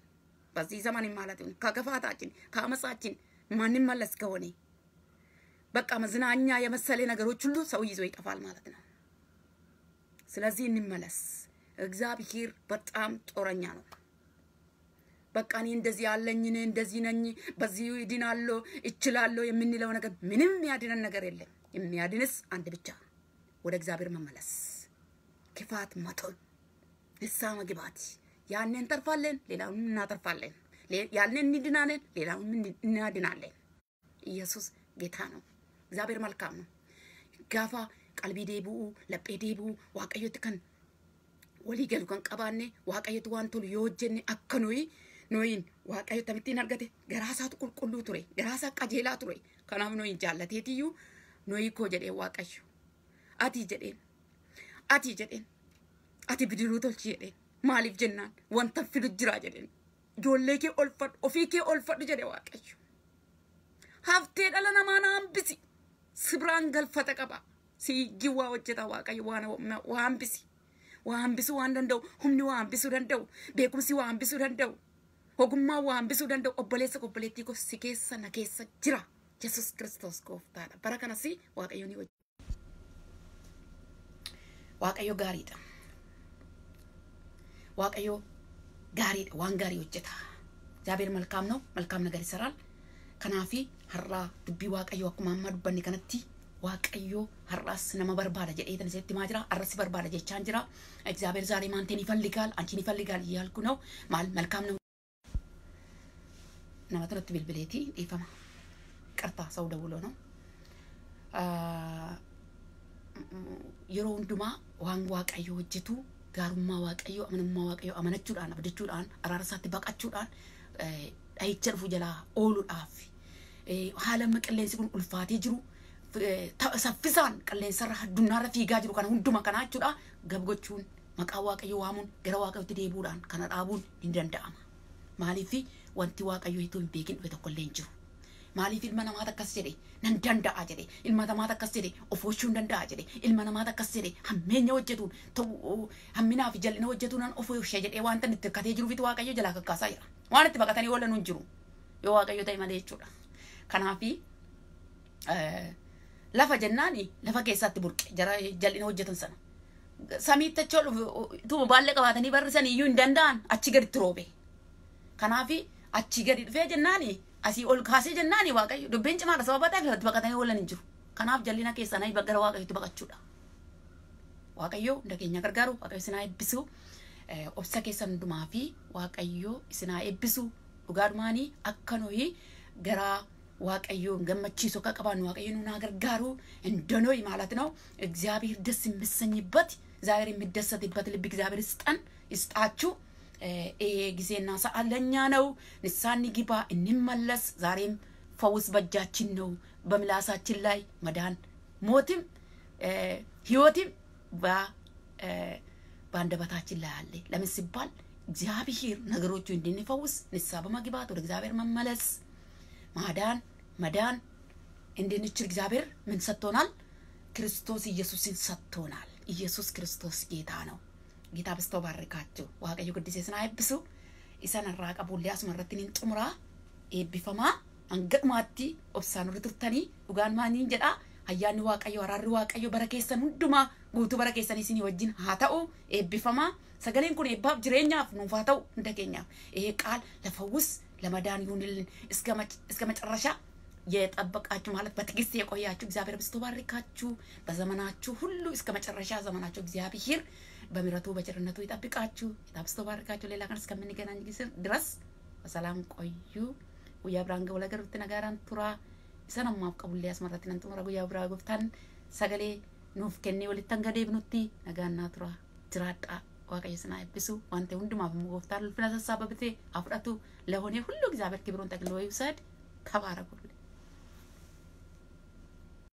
በዚህ ዘመን ማለት ነው ከክፋታችን ከአመፃችን ማንመለስ ከሆነ በቃ መዝናኛ የመሰለ ነገሮች ሁሉ ሰው ይዞ ይጠፋል ማለት ነው። ስለዚህ እንመለስ። እግዚአብሔር በጣም ጦረኛ ነው። በቃ እኔ እንደዚህ ያለኝ እኔ እንደዚህ ነኝ፣ በዚህ ድናለሁ፣ እችላለሁ የምንለው ነገር ምንም ያድነን ነገር የለም። የሚያድንስ አንድ ብቻ ወደ እግዚአብሔር መመለስ፣ ክፋት መተው፣ ንስሐ መግባት። ያንን እንጠርፋለን፣ ሌላውን እናጠርፋለን። ያንን እንድናለን፣ ሌላውን እናድናለን። ኢየሱስ ጌታ ነው። እግዚአብሔር መልካም ነው። ጋፋ ቀልቢ ዴቡኡ ለጴ ዴቡኡ ዋቀዮት ከን ወሊ ገሉ ከን ቀባኔ ዋቀዮት ዋን ቶሉ የወጀኔ አከ ኖይን ዋቀዮት ተምቲን አርገቴ ገራሳቱ ቁልቁሉ ቱሬ ገራሳ ቀጄላ ቱሬ ከናም ኖይን ጃለቴትዩ no hiikoo jedheen waaqayyo ati jedheen ati jedheen ati bidiruu tolchi jedheen maaliif jennaan wanta fidu jira jedheen ijoollee kee olfadhu ofii kee olfadhu jedhe waaqayyo haftee dhala namaa naan bisi sibraan galfata qaba si giwwaa hojjeta waaqayyo waan hambisi waa hambisuu waan danda'u humni waa hambisuu danda'u beekumsi waa hambisuu danda'u ogummaa waa hambisuu danda'u obboleessa obboleettii si keessa na keessa jira. yesus kiristoos gooftaadha bara kanas waaqayyoon waaqayyo gaariidha waaqayyo gaariidha waan gaarii hojjeta jaabeer malkaam na'u malkaam nagari saraan kanaafi har'aa dubbii waaqayyo akkuma amma dubbanne kanatti waaqayyo har'aas nama barbaada jedhee tan isatti maa jira arrasi barbaada jechaan jira egzaabeer zaaree maantee ni falligaal anchi ni falligaal yaalku na'u maal malkaam na'u nama tunatti bilbileetii dhiifama. ይቅርታ ሰው ደውሎ ነው yeroo hundumaa waan waaqayyo hojjetu gaarummaa waaqayyo amanamummaa waaqayyo amanachuudhaan abdachuudhaan araara isaatti baqachuudhaan dhahicha dhufu jalaa ooluudhaaf haala qilleensi kun ulfaatee jiru saffisaan qilleensarra addunyaarra fiigaa jiru kana hunduma kanaa jechuudha gabgochuun maqaa waaqayyo waamuun gara waaqayyotti deebuudhaan kana dhaabuun ni danda'ama maaliif wanti waaqayyo itoo hin beekin dhufe tokkollee hin jiru. maaliif ilma namaata akkas jedhe nan danda'a jedhe ilma namaata akkas jedhe of gochuun danda'a jedhe ilma namaata akkas jedhe hammeenya hojjetuun hamminaa fi jallina hojjetuun nan of ishee jedhee waan tan itti hirkatee jiruufitti waaqayyo jalaa kakkaasaa jira waan itti baqatanii oolan hin jiru yoo waaqayyo ta'e malee jechuudha kanaafi lafa jennaan lafa keessaatti burqe jara jallina hojjetan sana samiitti achi ol tuuma baallee qabaatanii barrisan iyyuu hin danda'an achi gaditti roobe kanaafi achi gadi dhufee jennaan asii ol kaasee jennaan waaqayyo dubbiin cimaadha sababa ta'eef itti baqatanii oolan hin jiru kanaaf jallina keessaan gara waaqayyotti baqachuudha waaqayyo ndageenya gargaaru waaqayyo isinaa eebbisu obsa keessa hundumaa fi waaqayyo isinaa eebbisu dhugaa dhumaanii akka nuyi garaa waaqayyo gammachiisu akka qabaannu waaqayyo nu naa gargaaru እንደኖይ ማለት ነው እግዚአብሔር ደስ የሚሰኝበት እግዚአብሔር የሚደሰትበት ልብ egzaabiir isxan isxaachuu ይሄ ጊዜና ሰዓት ለእኛ ነው። ንሳ ንግባ እንመለስ። ዛሬም ፈውስ በእጃችን ነው። በምላሳችን ላይ መዳን፣ ሞትም ህይወትም በአንደበታችን ላይ አለ። ለምን ሲባል እግዚአብሔር ነገሮቹ እንድንፈውስ ንሳ በመግባት ወደ እግዚአብሔር መመለስ ማዳን መዳን እንድንችል እግዚአብሔር ምን ሰጥቶናል? ክርስቶስ ኢየሱስን ሰጥቶናል። ኢየሱስ ክርስቶስ ጌታ ነው። gitaabistoo barrikaachuu waaqayyo guddisees naa eebbisu isan irraa qabuullee asuma irratti niin xumuraa eebbifamaa hanga dhumaatti obsaan warri dhugaan maaniin jedhaa ayyaanni waaqayyo araarri waaqayyo bara keessan hundumaa guutuu bara keessan isinii wajjin haa ta'u eebbifamaa sagaleen kun eebbaaf jireenyaaf nuuf haa ta'u hunda keenyaaf ee qaal lafawus lamadaan yuunil እስከ መጨረሻ የጠበቃችሁ ማለት በትዕግስት የቆያችሁ እግዚአብሔር ምስቶ ባርካችሁ በዘመናችሁ ሁሉ እስከ መጨረሻ በምረቱ በቸርነቱ ይጠብቃችሁ፣ ይታብስቶ ባርካችሁ። ሌላ ቀን እስከምንገናኝ ጊዜ ድረስ በሰላም ቆዩ። ጉያ ብራንገ ወለገር ገርብት ቱራ ኢሰነማፍ ቀቡሌ አስመረትነን ጡሙረ ጉያ ብራ ጎፍታን ሰገሌ ኑፍ ከኔ ወልተን ገዴ ብኑቲ ነጋና ቱራ ትራጣ waaqayyo ስና eebbisu wanti hundumaaf immoo gooftaan ulfina sassaabbatee haa ሁሉ እግዚአብሔር ክብሩን ጠቅልሎ ይውሰድ ከባረ